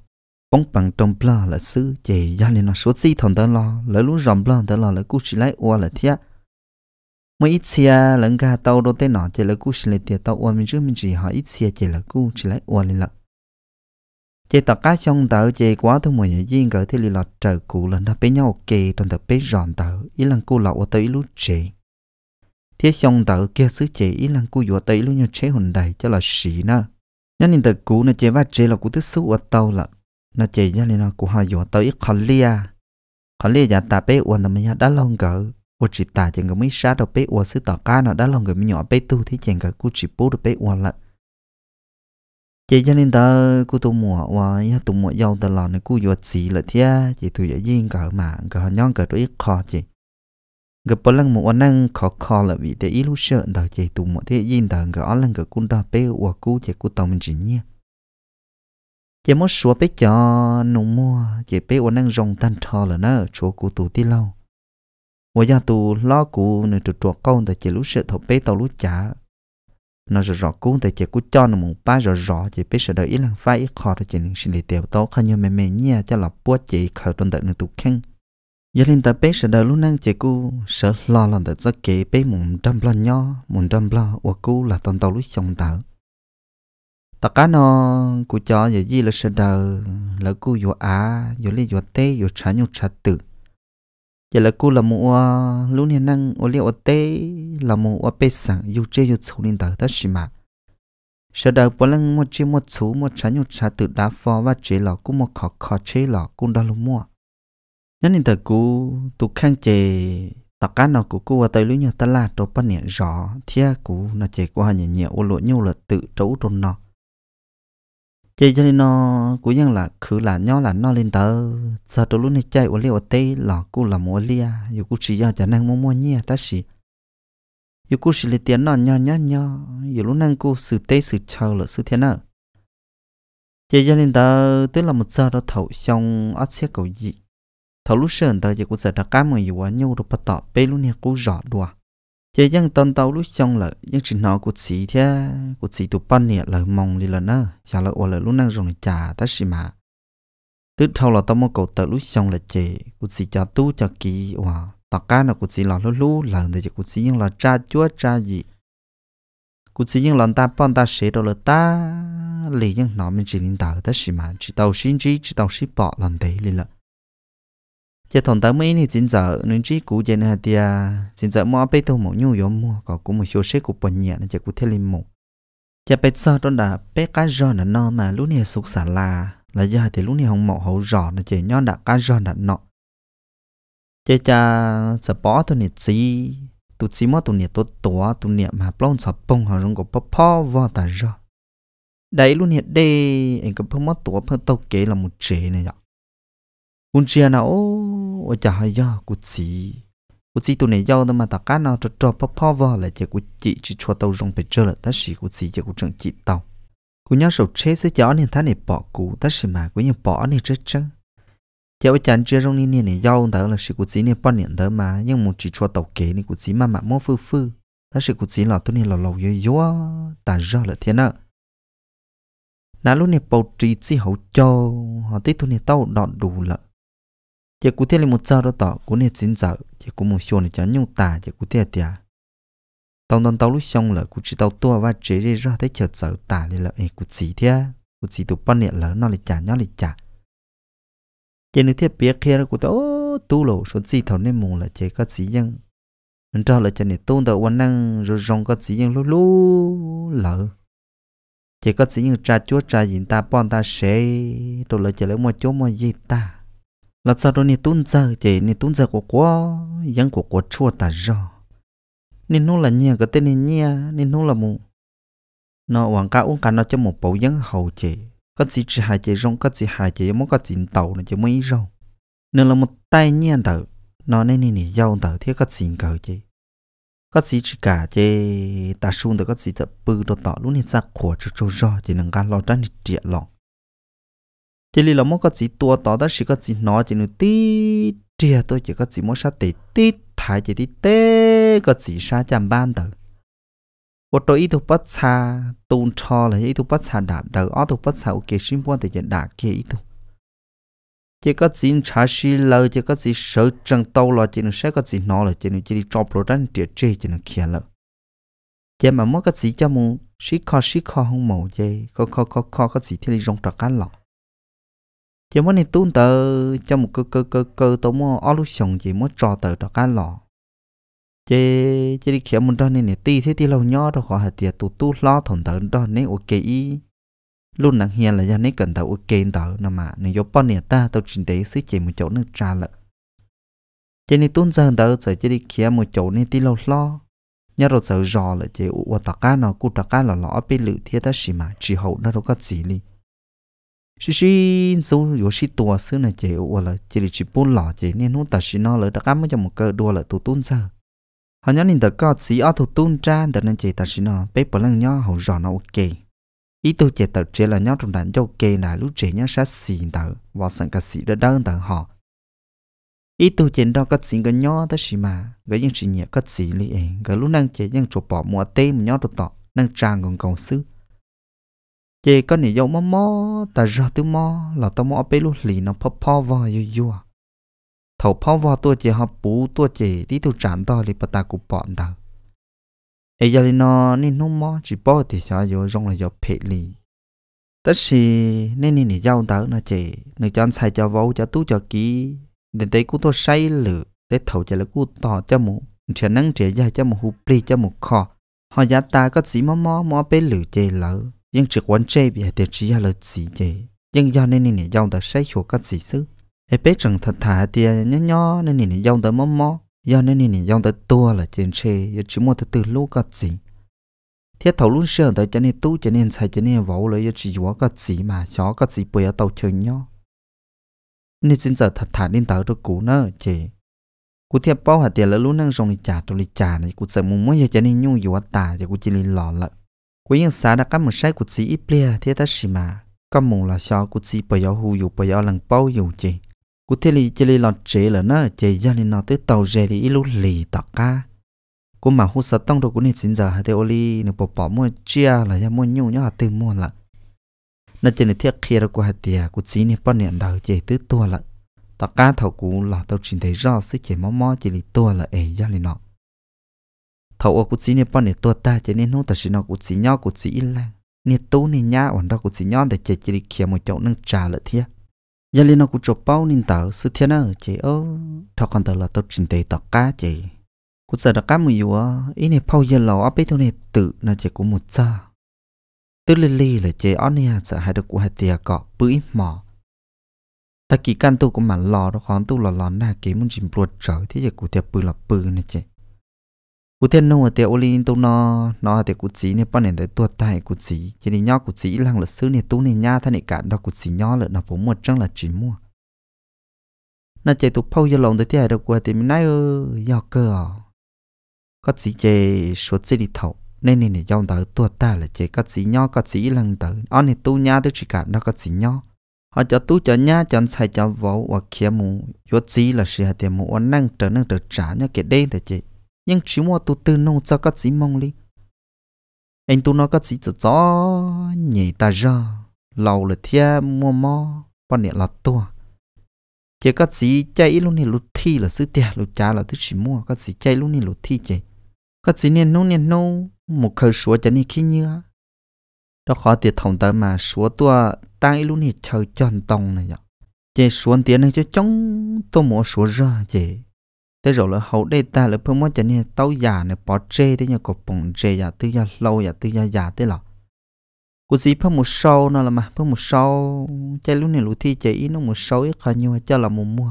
[SPEAKER 1] bóng bằng trong bờ là sư chỉ gia lên nó số gì thằng đó lo lỡ lũ rồng bờ đó lo lỡ cú chỉ lấy ua là thiệt mấy ít xia lẫn ga tàu đôi tên nọ chỉ là cú chỉ lấy tiền tàu ua mình chứ mình chỉ hỏi ít xia chỉ là cú chỉ lấy ua lên lợ chỉ tập cá trong tàu chỉ quá thôi mọi người riêng cỡ thì lì lọt trời cũ là nó bé nhau kề trong tập bé giòn tàu ý lần cú lọ ua tới lũ chỉ thiết trong tàu kia sứ chỉ ý lần cú ua tới lũ nhau chế hồn đầy cho là xỉ nữa nhân nhìn tập cũ này chỉ vắt chế là cú thứ số ua tàu là nó chạy ra nên nó cũng hay dùng tới khó lia khó lia giờ ta bé uẩn là mình đã lòng cỡ u chỉ ta chỉ có mấy xa đâu bé uẩn sư tỏ cá nó đã lòng cỡ mình nhỏ bé tu thì chẳng có cú chỉ bố được bé uẩn lại chạy ra nên ta cú tu mùa và ya tu mùa giàu ta lò này cú vừa chỉ là thế chỉ tu dễ duyên cỡ mà cỡ nhon cỡ đối khó chỉ cỡ bốn lần một năng khó khó là vì thế ý lúc sợ ta chạy tu mùa thế duyên ta cỡ lần cỡ cú đó bé uẩn cú chỉ cú tao mình chỉ nhé chỉ muốn xua bé cho nụ mua chỉ bé uốn năng rong tan thò là nó chỗ cụ tù tí lâu mỗi gia tù lo cụ nửa trụ trụ câu tại chỉ lú sợ thọ bé tàu lú chả nó rõ rõ cú tại chỉ cú cho nó mùng ba rõ rõ chỉ bé sợ đợi ý lăng phai ít khó tại chỉ những sinh lý tiểu tàu khá như mềm mềm nhia cho là búa chỉ khởi tuần tại nửa tụ khen giờ lên tại bé sợ đợi lú năng chỉ cú sợ lo lần tại giấc kỹ bé mùng trăm lần nho mùng trăm lần của cú là tuần tàu lú chồng tàu ta cá nó cụ cho giờ gì là sơ đầu là cụ yo á yo li yo tê yo chả nhu chả tử giờ là cụ là mua luôn hiện năng ô li ô tê là mua bê sang yo chê yo chú linh đầu đó xí mà sơ đầu bỏ lăng mua chê mua chú mua chả nhu chả tử đã phò và chế lọ cụ mua khó khó chế lọ cụ đó lúc mua nhân nên tờ cụ tụ khang chê tất cả nó cũng qua tới lúc như ta là trâu bắt nhẹ rõ thia cụ nó chỉ qua nhẹ nhẹ ô lộ nhau là tự trấu trôn nó chị cho nên nó cũng như là cứ là nhỏ là nó lên tờ giờ tôi lúc này chạy ở liệu tê là cũng là mua lia dù cũng chỉ giờ cho năng mua mua nhia ta xì dù cũng chỉ lấy tiền nó nhỏ nhỏ nhỏ dù lúc năng cũng sự tê sự chờ là sự thiên nào chị cho nên tờ tức là một giờ đó thầu xong ắt xe cầu gì thầu lúc sớm tờ chị cũng giờ đã cám mà dù quá nhau rồi bắt tỏ bê lúc này cũng rõ đùa chỉ yang tân tàu lúc trong là yang chỉ nó cột xì thế cột xì tụ pan nè là mong đi là nó chả là ổn là lúc năng rồng chả ta xì mà từ thâu là tao mong cầu tờ lúc trong là chỉ cột xì chả tu chả kỳ hòa tao cá là cột xì là lúc lúc là để cột xì nhưng là cha chúa cha gì cột xì nhưng là ta ban ta sẽ đó là ta lì những nó mình chỉ nên tạo ta xì mà chỉ tàu xin chỉ chỉ tàu xí bỏ làm thế lì là chỉ thằng tao mấy thì chính giờ nên chỉ cũ trên hạt tia chính giờ mua bê tông một nhu yếu mua có cũng một số xe của bọn nhẹ nên chỉ của thêm lim một chỉ bê sao đó là bê cá giò là nó mà lúc này sụt sả là là giờ thì lúc này không mạo hậu giò là chỉ nhon đã cá giò là nọ chỉ cha sợ bỏ tôi nhiệt gì tôi chỉ mua tôi nhiệt tôi tua tôi nhiệt mà plon sợ bông họ rong có bắp pho vào ta giò đấy lúc này đây anh có phải mua tua phải tàu kế là một chế này vậy un chia nào ô ô chả hay do cụ chỉ cụ chỉ tụi này do đó mà tao cá nào cho cho pop pop vào lại chỉ cụ chỉ chỉ cho tao rong bị chơi là ta chỉ cụ chỉ chỉ cụ chẳng chỉ tao cụ nhớ sầu chế sẽ cho nên thà này bỏ cụ ta chỉ mà cụ nhớ bỏ này chết chứ chỉ ở chán chưa rong này này này do đó là chỉ cụ chỉ này bao nhiêu đó mà nhưng một chỉ cho tao kế này cụ chỉ mà mà mua phư phư ta chỉ cụ chỉ là tụi này là lâu yếu yếu ta do là thế nào nà lúc này bầu trì chỉ hậu cho họ tí tụi này tao đọt đủ lợ giờ cụ thể là một sao đó tỏ cụ này chính giờ giờ cụ một số này chẳng nhung tà giờ cụ thể tiệt tao tao tao lúc xong là cụ chỉ tao tua và chế ra ra thấy chợt giờ tà lên là ấy cụ chỉ thế cụ chỉ tụ ban niệm lỡ nó lại trả nó lại trả giờ nếu thiết biết khi đó cụ tao tu lộ số gì thầu nên mù là chế có gì dân nên cho là cho nên tôn đầu quan năng rồi rong có gì dân lú lú lỡ chế có gì dân cha chúa cha gì ta bọn ta sẽ tôi lại chế lấy mua chúa mua gì ta là sao đó nè tôn giờ chỉ nè tôn giờ của quá dân của quá chua ta rõ nên nó là nhà cái tên nè nhà nên nó là mù. nó hoàng ca uống cá nó cho một bộ dân hầu chỉ có gì chỉ hai chỉ rong có gì hai chỉ muốn có gì tàu này chỉ mấy rong nên là một tay nhà tờ nó nên nè nè giàu tờ thế có gì cầu chỉ có gì chỉ cả chỉ ta xuống được có gì tờ bự đồ tỏ luôn nè ra của cho cho rõ chỉ nâng cá lo ra nè triệt lòng chỉ là mỗi cái chỉ tua tỏ đó chỉ có chỉ nó chỉ nó tí chia tôi chỉ có chỉ mỗi sát tí tí thái chỉ tí tê có chỉ sa chạm ban tử một tôi ít thuộc bất xa tuôn cho là ít thuộc bất xa đạt đầu ó thuộc bất xa ok xin quan thì chỉ đạt kia ít thuộc chỉ có chỉ trả xí lờ chỉ có chỉ sợ chân tàu là chỉ nó sẽ có chỉ nó là chỉ nó chỉ đi chọc rồi đánh địa chê chỉ nó kia lợ chỉ mà mỗi cái chỉ cho mu xí khó xí khó không màu gì khó khó khó khó cái chỉ thì đi rong trạc cá lọc chỉ muốn này tuân tờ cho một cơ cơ cơ cơ tố mua audition chỉ muốn trò tờ đó cá lọ chỉ chỉ đi kiếm một đó nên này tí thế tí lâu nhỏ đó khỏi hạt tiệt tụ tu lo thổn tờ đó nên ok luôn nặng hiền là do này cần tờ ok tờ nè mà này do bọn này ta tao trình tế xí chỉ một chỗ nước trà lợ chỉ đi tuân giờ tờ giờ chỉ đi kiếm một chỗ nên tí lâu lo nhớ rồi sợ rò là chỉ u tạc cá nó cụ tạc cá là lọ bị lự thiết ta xì mà chỉ hậu nó đâu có gì li xí xí số yo xí tua xứ này chị hoặc là chị chỉ bốn lọ chị nên nó ta xí nó lỡ đã cắm cho một cơ đua là tụ tún sao họ nhớ nên ta có xí ở tụ tún ra để nên chị ta xí nó bé bỏ lăng nhó hậu rõ nó ok ý tôi chị tập chế là nhó trong đàn cho ok là lúc chị nhớ sát xì tờ và sẵn cả xí đã đơn tờ họ ý tôi chị đó có xí cái nhó ta xí mà cái những xí nhẹ có xí li ấy cái lúc năng chị những chỗ bỏ mua tê một nhó tụ tọ năng trang còn cầu sư ye con nỉ dấu mò mò ta ra tu mò là ta mò bê lu lì nó phò phò vò yu yu thầu phò vò tua chị họ bú tua chị đi tu chán to lì bắt ta cụ bọn ta ai giờ lì nó nên nó mò chỉ bỏ thì sao yu rong là yu phê lì tất xì nên nỉ nỉ dấu tớ nó chị nỉ cho xài cho vô cho tu cho ký đến tới cú tôi say lử để thầu cho là cú tỏ cho mù chỉ năng trẻ dài cho mù hụp lì cho mù khó họ giá ta có gì mò mò mò bê lử chê lỡ nhưng chỉ quan chế bị để chỉ là gì vậy nhưng do nên nên dùng để xây chỗ các gì xứ em biết rằng thật thà thì nhỏ nhỏ nên nên dùng để mò mò do nên nên dùng để tua là trên xe chỉ mua từ từ lúc các gì thiết thầu luôn sợ tới cho nên tu cho nên sai cho nên vỗ lấy chỉ vỗ các gì mà chó các gì bây giờ tàu chơi nhau nên xin giờ thật thà nên tao được cũ nữa chị cú thiệp bao hạt tiền là luôn năng rong đi trả tôi đi trả này cú sợ muốn muốn giờ cho nên nhung dù ta thì cú chỉ đi lò lợn quý nhân xã đã cắm một sai của chị ít bia thế ta xì mà có một là sao của chị bây giờ hù dù bây giờ lần bao dù chị của thế li chỉ li lọt chế là nó chế gia nên nó tới tàu rè đi ít lúc lì tọt ca của mà hút sát tông đồ của nên xin giờ hay theo li nó bỏ bỏ mua chia là ra mua nhu nhá hạt từ mua là nó chỉ là thiết kia của hạt tiề của chị nên bỏ niệm đầu chế tới tua là tọt ca thầu của là tao chỉ thấy rõ sức chế mò mò chỉ li tua là ấy gia nên nó thầu ô cụt xí nè bọn nè tua ta cho nên nó ta xin nó cụt xí nhau cụt xí là nè tú nè nhá ổn đó cụt xí nhau để chế chơi chơi kia một chậu nâng trà lợi thiệt giờ lên nó cụt chụp bao nên tao sự thiệt nữa chế ơ thọ còn tao là tao trình tề tao cá chị cụt sợ tao cá mùi yếu ý nè bao giờ lò áp bế thôi nè tự là chế cũng một giờ tư lê lì là chế ớt nè sợ hai đứa của hai tia cọ bưởi mỏ ta kỳ can tu cũng mà lò đó khoảng tu lò lò na kế muốn chìm bột trở thế chế cụ tiệp bự là bự nè chế cú thiên nông ở tiệt oli tu nó nó tiệt cú chỉ nên bao nền tới tuột tài cú chỉ chỉ nè nhóc cú chỉ lăng luật sư nè tu nè nha thay nè cả đó cú chỉ nhóc lợn nó vốn một trăng là chỉ mua nó chạy tụ phâu giờ lòng tới tiệt đâu qua thì mình nói ơ giờ cơ có à? chỉ chạy suốt chỉ đi thầu nên nên nè dòng tới tuột tài là chạy có chỉ nhóc có chỉ lăng tới on nè tu nha tới chỉ cả đó có chỉ nhóc họ cho tu cho nha cho xài cho vỗ hoặc kia mù yếu chỉ là sự hạt tiền mù năng trở năng trở trả nhá cái đây thì chị nhưng chỉ mua tụ từ nông cho các chỉ mong đi anh tu nó các chỉ cho gió nhảy ta ra lâu là thia mua mò quan niệm là tua chỉ các chỉ chạy luôn này lụt thi là sư tiệt lụt cha là thứ chỉ mua các chỉ chạy luôn này lụt thi chạy các chỉ nên nông nên nông một khởi số cho nên khi nhớ đó khó tiệt thông tới mà số tua tay luôn này chờ chọn tông này nhở chỉ số tiền này cho chống tôi mua số ra chỉ thế rồi là hậu đây ta là phương món chân nên tàu già này bỏ chê thế nhà cột bồng chê già tư già lâu già tư già già thế là cô gì phương một sâu nó là mà phương một sâu chơi lúc này lúc thi chơi ít nó một sâu ít khá nhiều cho là một mua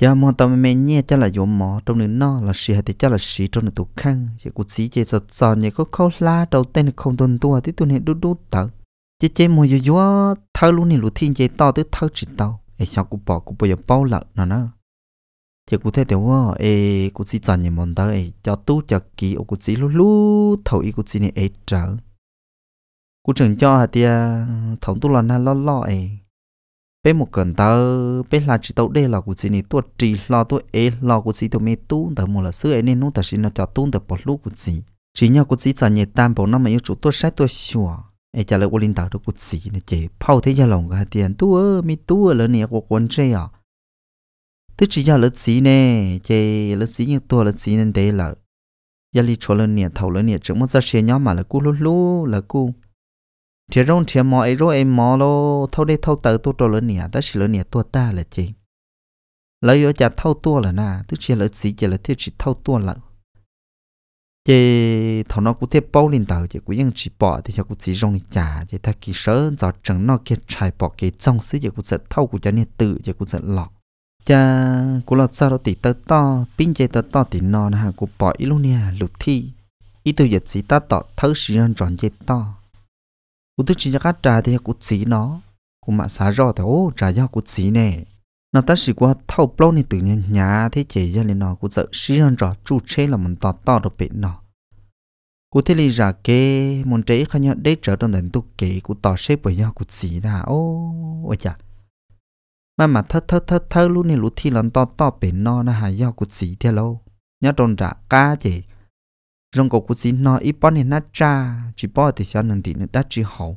[SPEAKER 1] cha mua tao mẹ nhẹ cho là dùng mỏ trong nửa nó là hay thì cho là xì trong nửa tủ khăn chỉ cô xí chơi sờ sờ nhà có khâu la đầu tiên không tuân tua thì tuần này đút đút tao chơi chơi mua vô vô thâu lúc này lúc thi chơi to tới thâu chỉ tao ai sao cô bỏ cô bây giờ bao lợn nó nữa thì cụ thể thì wow ê cụ chỉ chọn những món đó ấy cho tu cho kỹ cụ chỉ lú lú thầu ý cụ chỉ này ấy trở cụ trưởng cho hả tia thống tu lần ha lo lo ấy bé một cần tơ bé là chỉ tàu đây là cụ chỉ này tuột trì lo tuột ấy lo cụ chỉ tụi mi tu tớ một là xưa ấy nên nó tớ xin nó cho tu được bỏ lú cụ chỉ chỉ nhau cụ chỉ chọn những tam bảo năm mà yêu chủ tuột sai tuột sửa ấy trả lời ô linh tàu được cụ chỉ này chỉ phao thế gia lòng hạt tiền tu ơ mi tu là nè, này có quân chơi à tức chỉ giờ lớp xí nè chê lớp xí như tua lớp xí nên thế là giờ đi chỗ lên nè thầu lên nè chúng muốn ra xe nhau mà là cú lú lú là cú thế rong thế mò ấy rồi em mò lo thâu đi thâu tới tôi chỗ lên nè ta chỉ lên nè tua ta là chê lấy ở chả thâu tua là na tức chỉ lớp xí chỉ là thế chỉ thâu tua là chê thầu nó cũng thế bao lên tàu chê cũng vẫn chỉ bỏ thì cho cũng chỉ rong chả chê ta kỹ sớm giờ chẳng nó kia chạy bỏ cái trong xí chê cũng sẽ thâu của cho nên tự chê cũng sẽ lọt cha của là sao đó thì tớ to pin chơi tớ to thì nó là của bỏ ít luôn nha lục thi ít tôi giật gì ta tỏ thấu sự nhân tròn chơi to cũng tôi chỉ cho các trà thì của chỉ nó của mà xả rõ thì ô trà do của chỉ nè nó ta chỉ qua thâu plon thì tự nhiên nhà thế chế ra lên nó của sợ sự nhân tròn chủ chế là mình to to được bệnh nó của thế lý giả kê muốn chế khai nhận đấy trở trong đến tu kế của tỏ xếp bởi do của chỉ là ô ôi chà mà mà thơ thơ thơ thơ lúc này lúc thì lần to to bể no nó hà do của sĩ thế nhớ tròn trả ca chị rong cổ của sĩ no ít bao này nó cha chỉ bao thì sao nên thì nó đã chỉ hậu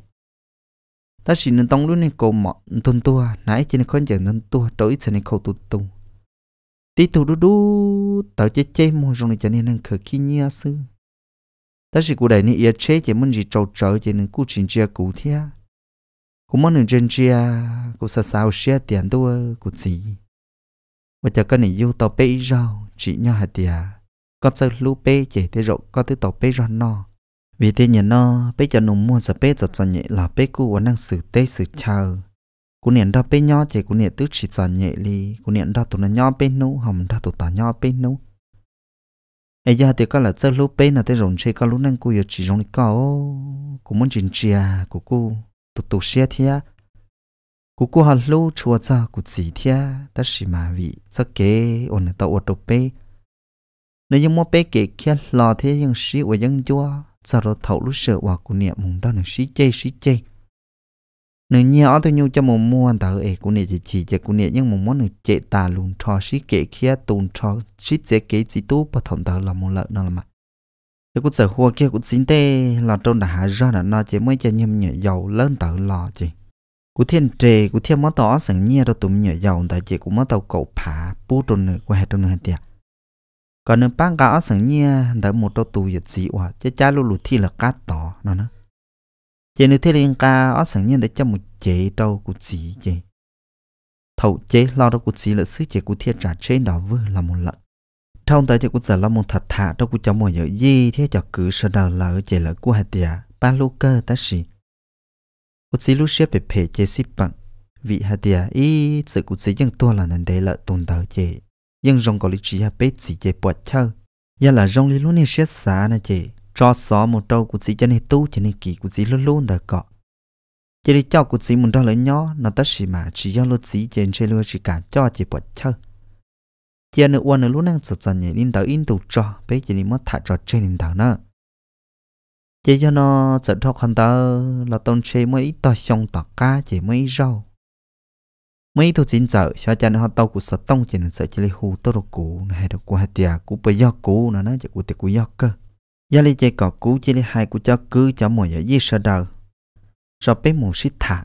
[SPEAKER 1] ta chỉ nên tông lúc này cổ mọ tuần tua nãy chỉ nên con chẳng tuần tua trỗi sẽ nên khâu tuần tu tí tu đu đu tao chết chết mua rong này cho nên nên khởi khi nhia sư ta chỉ cụ đại này ít chế chỉ muốn gì trâu trở chỉ nên cụ trình chia cụ thế cũng món nền trên chia cũng sao sao chia tiền đua cũng gì và chờ cái này yêu tàu bê rau chỉ nhau hạt tiền con sao lú bê chỉ tới rộng con tới tàu bê rau no vì thế nhà no bê cho nó mua giờ bê giật giật nhẹ là bê cũ và năng sử tê sử chào cũng niệm đó bê nhau chỉ cũng niệm tức chỉ giật nhẹ li cũng niệm đó tụi nó nhau bê nấu hầm đó tụi tao nhau bê nấu ai giờ thì con là sao lú bê là tới rộng chơi con lú năng cũ giờ chỉ rộng đi có cũng muốn chuyện chia của cô tu tu xia thia cú cú hà lô chua cha cú chỉ thia ta xì mà vị chắc kế ổn ta ổn tục bê nếu như mua bê kế kia lò thế nhưng xí và nhưng chua cha rồi thầu lúc sợ và cú niệm mùng đó nè xí chê xí chê nếu nhớ tôi nhu cho một mua ta ế cú niệm chỉ chỉ cho cú niệm nhưng một món nửa chệ ta luôn cho xí kế kia tồn cho xí chê kế chỉ tu và thằng ta là một lợi nó là mà cái cú sở hoa kia cũng xin tê là trôn đã hạ ra là nó chỉ mới cho nhầm nhẹ dầu lớn tự lo chị cú thiên trì cú thiên mất tỏ sẵn nhẹ đâu tụm nhẹ dầu tại chị cũng mất tàu cậu phá bú trôn nữa qua hai trôn nữa tiệt còn nếu bán cả sẵn nhẹ đã một đâu tù dịch sĩ hoa chứ cha lù lù thi là cá tỏ nó nữa chị nếu thế liên ca ở sẵn nhẹ để cho một chế đâu cú sĩ chị thầu chế lo đâu cú sĩ là sứ chế cú thiên trả chế đó vừa là một lần trong tới cho cũng giờ là một thật thà trong cuộc chấm mọi giờ gì thế cho cứ sợ đầu là ở chế lợi của hạt tiệt ba lô cơ ta xì cuộc sĩ lúc xếp bị phê chế xí bằng vì hạt tiệt ý sự cũng sĩ dân tua là nên đấy là tồn tại chế dân rong có lý trí hạt bế chỉ chế bọt chơ giờ là rong lý luôn nên xếp xả nè chế cho xó một trâu cũng sĩ cho hệ tu cho hệ kỳ cũng sĩ luôn luôn đã có chỉ đi cho cũng sĩ một trâu lớn nhỏ nó ta xì mà chỉ do lô sĩ trên trên lúa chỉ cả cho chế bọt chơ giờ nữa uan nữa lúc năng sụt sàn nhỉ linh tàu in tụ trò bây giờ mình mất thả trò chơi linh tàu nữa chỉ cho nó sợ thọ khăn tờ là tôn chế mới ít to xong tỏ cá chỉ mới rau mấy thu chính sợ cho cha nó tàu của sợ tông chỉ nên sợ chỉ lấy hù tôi đồ cũ này đồ của hạt tiệt của bây giờ cũ nó nó chỉ của tiệt của giờ cơ giờ lấy chơi cọ cũ chỉ lấy hai của cho cứ cho mọi giờ gì sợ đầu, cho bé mù xít thả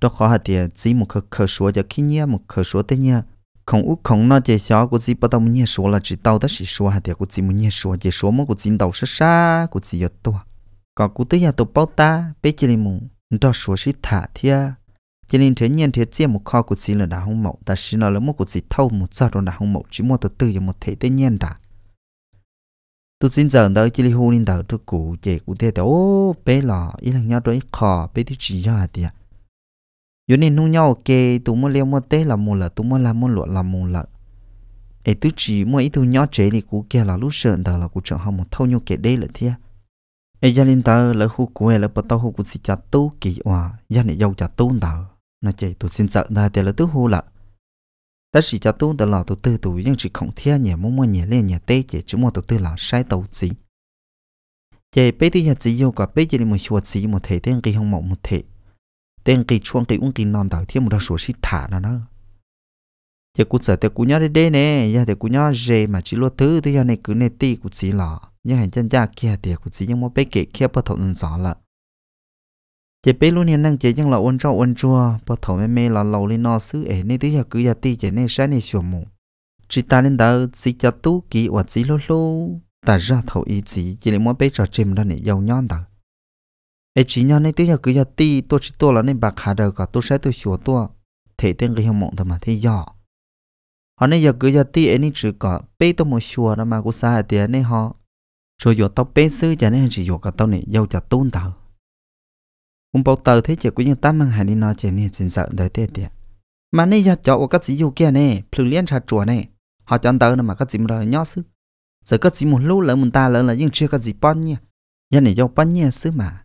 [SPEAKER 1] đó khó hạt tiệt chỉ một khờ khờ số cho khi nhia một khờ số tới nhia không ú không nó chỉ cho cô chỉ bắt đầu nhẹ số là chỉ tao đã chỉ số hạt thì cô chỉ muốn nhẹ số chỉ số mà cô chỉ đầu sát xa cô chỉ giật to có cô tới nhà tụ bao ta bé chỉ mù đó số chỉ thả thia cho nên thế nhiên thế chỉ một kho cô chỉ là đã không mẫu ta xin là một cô chỉ thâu một giờ rồi đã không mẫu chỉ một từ giờ một thế tới nhiên đã tôi xin giờ đó chỉ là hôn nên đầu tôi cụ chỉ cụ thế đó bé là ý là nhau đó ít khó bé thì chỉ ra hạt yo nên nung nhau kê tụ mua leo mua tế là mua là tụ mua là mua lụa là mua là ấy tụ chỉ mua ít thu nhỏ chế thì cũng kia là lúc sợ tờ là cũng chọn hao một thâu nhau kể đây là thế ấy gia linh ta là khu quê là bắt tao khu cú xịt chặt tu kỳ hòa gia này giàu chặt tu tờ nó chế tụ xin sợ ta thì là tụ hu là ta chỉ chặt tu tờ là tụ tư tụ nhưng chỉ không thia nhà mua mua nhẹ lên nhẹ tê chỉ chỉ mua tụ tư là sai tàu gì chế bây thì nhà chỉ yêu cả bây giờ một chuột gì một thể tiếng kỳ không một một thể tên kỳ chuông kỳ uống kỳ non đảo thiên một đó sổ xí thả nó nó giờ cũng sợ tao cũng nhớ đến đây nè giờ tao cũng nhớ rề mà chỉ lo thứ thì giờ này cứ nè ti cũng chỉ lọ giờ hành chân gia kia thì cũng chỉ nhưng mà bé kệ kia bắt thầu rõ là giờ bé luôn hiện năng chế nhưng là ôn cho ôn chua bắt thầu mê mê là lâu lên nó xứ ế nên thứ giờ cứ giờ ti chế nên sáng nên sửa mù chỉ ta lên đó chỉ cho tú kỳ hoặc chỉ lô lô ta ra thầu ý chỉ chỉ là mỗi bé trò chim đó này giàu nhon đó ấy chỉ nhau nên tôi cứ giờ ti tôi chỉ tôi là nên bạc hà đời cả tôi sẽ tôi sửa tôi thể tên cái hiệu mộng thôi mà thế giờ họ nên giờ cứ giờ ti ấy nên chỉ có bê tôi một sửa đó mà cô sai anh nên họ rồi giờ tao bê sư cho nên chỉ giờ cả tao này giàu cho tôn tao cũng bảo tờ thế chỉ có những tám mang hàng đi nói chuyện nên xin sợ đời thế tiền mà nên giờ cho các sĩ yêu kia này, phừng liên trà chùa này, họ chọn tờ mà các sĩ mà nhớ sư giờ các sĩ một lúc lỡ một ta lỡ là những chưa các sĩ bao nhiêu giờ này giàu bao nhiêu sư mà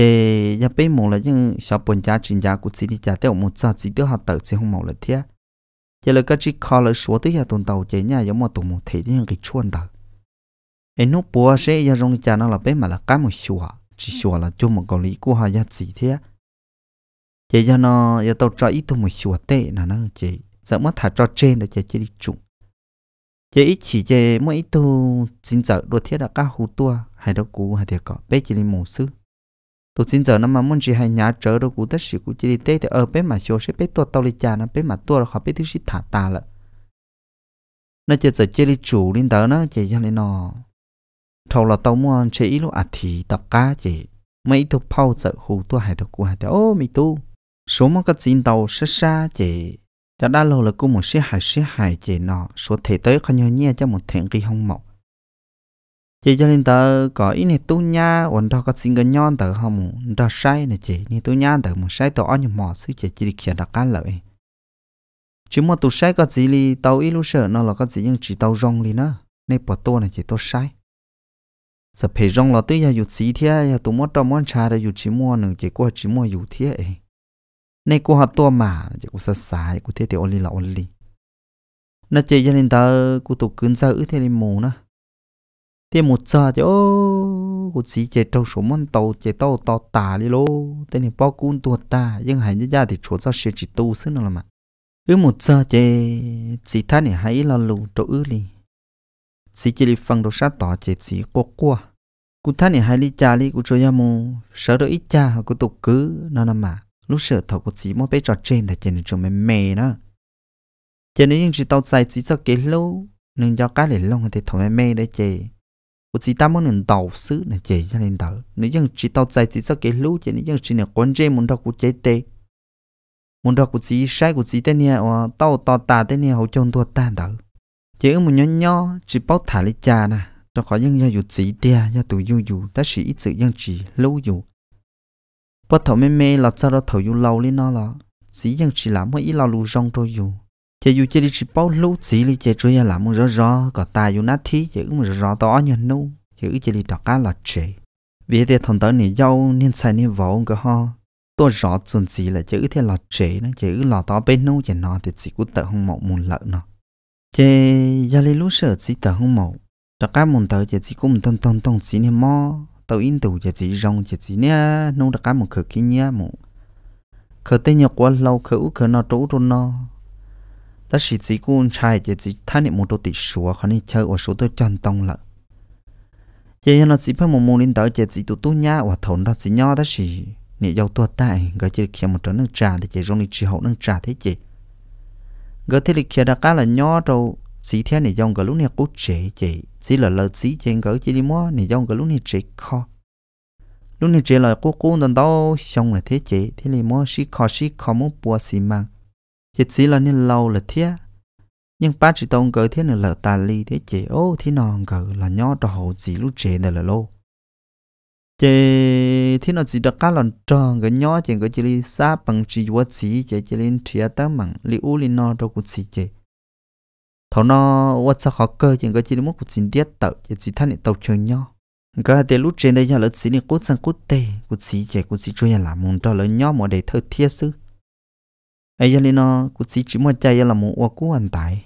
[SPEAKER 1] chế ya bên mồ là những sáu bốn gia chín gia của chị đi gia tiêu một gia chị tiêu học tập chị không mồ là thế chế là các chị khó là số tới ya tuần tàu chế nhà giống một tuần một thế những cái chuồn tàu anh nút bùa sẽ ya rong cha nó là bên mà là cái ừ. một chùa chỉ chùa là chung một cái lý của họ ya chị thế chế ya nó ya tàu cho ít tuần một chùa tệ là nó chế sợ mất thả cho trên để chế chế đi chung chế ít chỉ chế mỗi ít tu chính giờ đôi thiết là các hồ tua hay đâu cũ hay thiệt có bé chỉ đi mổ sư tôi xin giờ năm mà muốn chỉ hay nhà trở đâu cũng tất sự cũng chỉ đi tết thì ở ờ, bên mà chỗ sẽ biết tôi tao đi cha nó bên mà tôi là họ biết thứ gì thả ta lợ nó chỉ giờ chỉ đi chủ lên tới nó chỉ ra lên nó thầu là tao muốn chỉ lúc à thì tao cá chỉ mấy thuộc phao sợ hù hay được đâu cũng hải ô mi tu số mà cái xin tàu xa xa chỉ cho đã lâu là cũng một xe hải xe hải chỉ nó số thể tới không nhớ nhẹ cho một thiện kỳ hông mọc chị cho nên tớ có ý này tu nha ổn đó có xin gần nhon tớ không đó sai này chị như tu nha tớ một sai tớ ăn nhiều mỏ xứ chị chỉ khiến đặc cá lợi chứ mà tu sai có gì li tao ít lúc sợ nó là có gì nhưng chỉ tao rong li nữa nên bỏ tôi này chị tôi sai giờ phải rong là tới giờ dụ gì thế giờ tụi mất trong món trà để dụ chỉ mua nữa chị qua chỉ mua dụ thế ấy. nên cô học tôi mà chị cũng sợ sai cũng thế thì ôn li là ôn li nó chỉ cho nên tớ cô tụ cứng ra ứ thế đi mù nữa thế một giờ thì ô cụ sĩ chế trâu số món tàu chế tàu tàu tả đi lô tên này bao cún tuột ta nhưng hai nhớ ra thì chỗ ra sẽ chỉ tu xứ nữa mà ư một giờ chế chỉ thay này hãy là lù chỗ ư đi sĩ chế đi phân đồ sát tỏ chế chỉ qua qua cụ thay này hãy đi cha đi cụ cho ya mù sợ đỡ ít cha cụ tục cứ nó là mà lúc sợ thầu cụ sĩ mua bé trò trên thì chế này trông mềm mề nữa chế này những chỉ tàu dài chỉ cho kế lâu nên cho cá để lông thì thầu mềm mềm đấy chế 我只他们能导师那解下领导，你用知道在至少给路解，你用知道关键门道古解的，门道古只晒古只的呢，我到到大的呢，好像多大的，只有么 nhỏ nhỏ chỉ bảo thả lấy cha nè, cho khỏi những yêu chỉ đia, yêu tụ yêu yêu, ta chỉ ít sự chỉ lưu yêu, bắt thầu mê mê là sao đó thầu yêu lâu lên nó là, chỉ những chỉ làm mỗi ít lâu lưu rong thôi yêu chỉ dù chỉ đi chỉ bao lâu chỉ đi chỉ chơi là muốn rõ rõ có ta dù nát thi chỉ cũng rõ rõ đó nhận nô chỉ chỉ đi đọc cá là chế vì thế thằng tớ này dâu nên sai nên vỗ cái ho tôi rõ chuẩn chỉ là chữ thế là chế nó chữ là to bên nô chỉ nó thì chỉ cũng tự không một muốn lợn nó chế giờ lấy lú sợ chỉ tự không một đọc cá muốn tớ chỉ chỉ cũng tông tông tông chỉ nên mò tớ in tủ chỉ chỉ rong chỉ chỉ nè nu đọc cá một khử kia nhé một khử tên nhọc quá lâu khử khử nó trú trốn nó ta chỉ chỉ cũng chạy chỉ chỉ thay niệm một đôi tỷ số khó nên chơi ở số tôi chân tông lợ vậy nó chỉ phải một môn linh tới chỉ chỉ tụ tụ nhá và thốn đó chỉ nhau ta chỉ niệm giàu tua tại gọi chỉ kia một trận nước trà thì chỉ rong đi chỉ hậu nước trà thế chỉ. gọi thế lịch kia đã cá là nhỏ đâu chỉ thế này dòng gọi lúc này cố chế chị chỉ là lời chỉ trên gọi chỉ đi mua này dòng gọi lúc này chỉ kho lúc này chỉ lời cố cố đần đâu xong là thế chỉ thế này mua chỉ kho chỉ kho muốn bùa xi măng chỉ chỉ là nên lâu là thế nhưng ba chỉ tông cỡ thế nữa là ta ly thế chị ô thế nòn cỡ là nhỏ trò hồ chỉ lúc chế này là lâu chị thế nó chỉ được cá lần tròn cái nhỏ chị cái chỉ ly xa bằng chỉ quá chỉ chị chỉ lên thia tá mặn li u li no đâu cũng chỉ chế thầu nó quá sa khó cơ chị cái chỉ muốn cũng xin tiếc tự chị chỉ thanh tàu trường nhỏ cái hạt lúc chế đây lớn chỉ nên cốt sang cốt tê cũng chỉ chị cũng chỉ chuyên à làm môn trò lớn nhỏ mà để thơ thiết sư ấy giờ lên nó cũng chỉ chỉ một chạy là một ô cú anh tại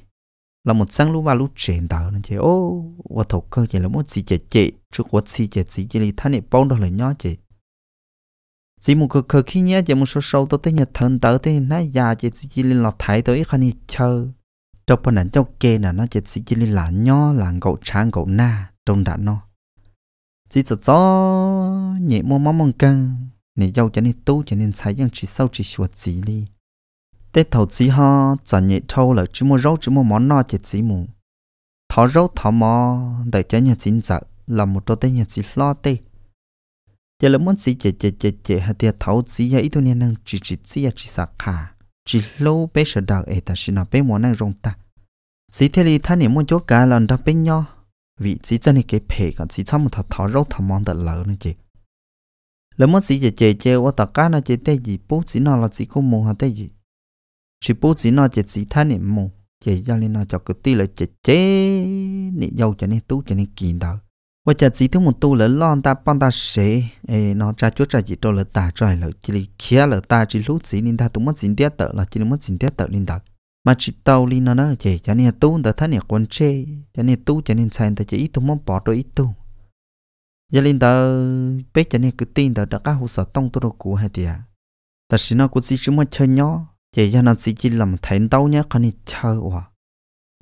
[SPEAKER 1] là một sáng lúc ba lúc chuyển tạo nên chị ô ô thổ cơ chị là một gì chị chị chú có gì chị chỉ chị thì này bao đó là nhỏ chị chỉ một cơ cơ khi nhớ chị một số sâu tới nhà thân tới tới nó già chị chỉ chị là thấy tới khăn đi chơi trong phần ảnh trong kê là nó chỉ chỉ chị là nhỏ là cậu trang cậu na trong đã nó chỉ cho cho nhẹ mua mắm măng căng này giàu cho nên tu cho nên sai rằng chỉ sau chỉ chuột gì đi tê thầu chí ha? chả nhị thâu là chú mua rau chú mua món no chỉ chí mù thọ rau thọ mò để cho nhà chính dạ là một đôi tay nhà chí lo tê giờ là muốn chí chỉ chỉ chỉ chỉ hạt tiệt thầu chí ya ít thôi năng chỉ chỉ chí ya chỉ sạc khả chỉ lâu bé sợ đào ấy ta xin nào bé món năng rong ta Chỉ thế thì thay niệm muốn chỗ cả lần đó bé nhau vì chỉ chân này cái phe còn chỉ xong một thọ thọ rau thọ mò đợt lỡ nữa chị là muốn chí chè chè chè qua tạc cá nó chè tê gì bố chí nào là chỉ cô mù hạt tê gì chỉ bố chỉ nói chỉ chỉ than niệm mù chỉ do nên nó cho cứ tí là chỉ chế nị dâu cho nên tú cho nên kỳ đó và chỉ chỉ thứ một tu là lon ta pan ta sẽ nó cha chúa cha chỉ cho là ta trai là chỉ kia là ta chỉ lúc chỉ nên ta tụi mất chính tiết tự là chỉ mất chính tiết tự nên đó mà chỉ tàu lên nó nó chỉ cho nên tu ta than niệm quan chế cho nên tu cho nên sai ta chỉ ít tụi mất bỏ rồi ít tu giờ lên ta biết cho nên cứ tin ta đã các hồ sơ tông tu đồ cũ hay à? ta xin nó cũng chỉ chỉ một chơi nhỏ chị cho nó xí chỉ làm thấy đâu nhá con đi chơi quá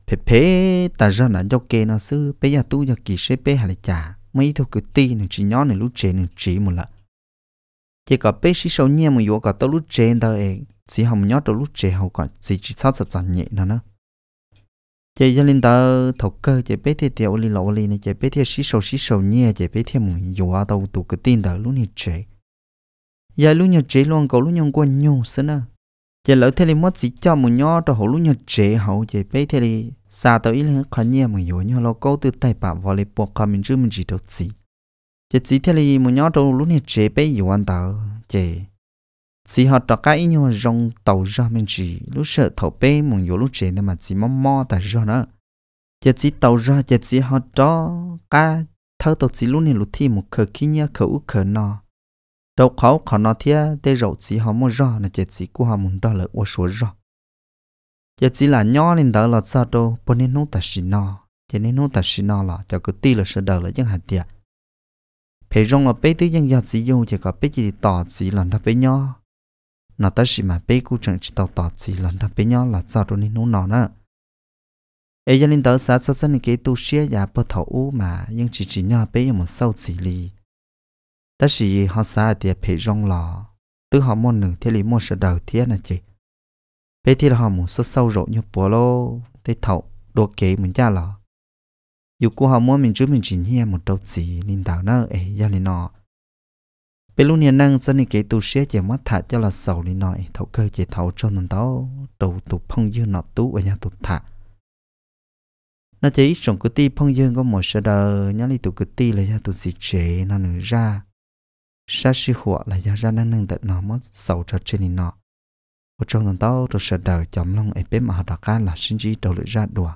[SPEAKER 1] phê phê ta ra là cho kê nó sư bây giờ tu cho kỳ sẽ bé hà lại trả mấy thôi cứ ti nên chỉ nhón này lúc trẻ nên chỉ một lần chỉ có bé xí sâu nhẹ một yếu cả tao lúc trẻ tao ấy chỉ hồng nhót tao lúc trẻ hậu còn chỉ chỉ sao sao chọn nhẹ nó nữa chị cho nên tao thầu cơ chị bé thì tiểu lì lẩu lì này chị bé thì xí sâu xí sâu nhẹ chị bé thì một yếu tao tu cứ tin tao lúc này trẻ giờ lúc nhỏ trẻ luôn cậu lúc nhỏ quan nhau xí nữa giờ lỡ thế thì mất chỉ cho một nhỏ cho hổ lúc nhỏ trẻ hậu giờ bé thế thì xa tới ít hơn khó nhiều mà nhỏ nhỏ lo câu từ tay bà vào lấy bộ cam mình chưa mình chỉ đâu chỉ giờ chỉ thế thì một nhỏ cho lúc nhỏ trẻ bé nhiều anh tao chỉ chỉ họ cho cái nhỏ rong tàu ra mình chỉ lúc sợ thầu bé một nhỏ lúc trẻ nên mà chỉ mong mò tại ra nữa giờ chỉ tàu ra giờ chỉ họ cho cái thơ tàu chỉ lúc này lúc thì một khờ kia khởi u khởi nọ đầu khó khó nó thế để rậu chỉ họ mua rõ là chỉ chỉ của họ muốn đó là ô số rõ chỉ chỉ là nhỏ nên đó là sao đâu bên nên nô ta xin nó chỉ nên nô ta xin nó là cho cứ ti là sợ đời là những hạt tiền phải rong là bé tới những gia chỉ dùng chỉ có bé chỉ tỏ chỉ là nó bé nhỏ nó ta chỉ mà bé cũng chẳng chỉ tỏ tỏ chỉ là nó bé nhỏ là sao đâu nên nô nó nữa ấy cho nên đó sao sao sao nên cái tu sĩ nhà bất thấu mà nhưng chỉ chỉ nhỏ bé một sâu chỉ lì ta chỉ họ xa thì phải rong lò từ họ môn nửa thế lý môn sợ đầu thiên là chị bây thì là họ muốn sốt sâu rộ như bố lô tay thầu đồ kế mình cha lò dù cô họ muốn mình chú mình chỉ nhẹ một đầu chỉ nên đào nơ ấy gia lên nọ bây luôn này năng dân này cái tu sửa chỉ mất thả cho là sầu lên nọ thầu cơ chỉ thầu cho nên đó đầu tụ phong dương nọ tú ở nhà tụ thả nó chỉ trong cái ti phong dương có một sơ đời nhá li tụ cái ti là nhà tụ gì chế nó nửa ra sa si hủa là giờ ra năng nâng đợt nó mất sầu cho trên nó ở trong tuần tao tôi sẽ đợi chấm long ấy bếp mà họ đã cá là sinh chi đầu lưỡi ra đùa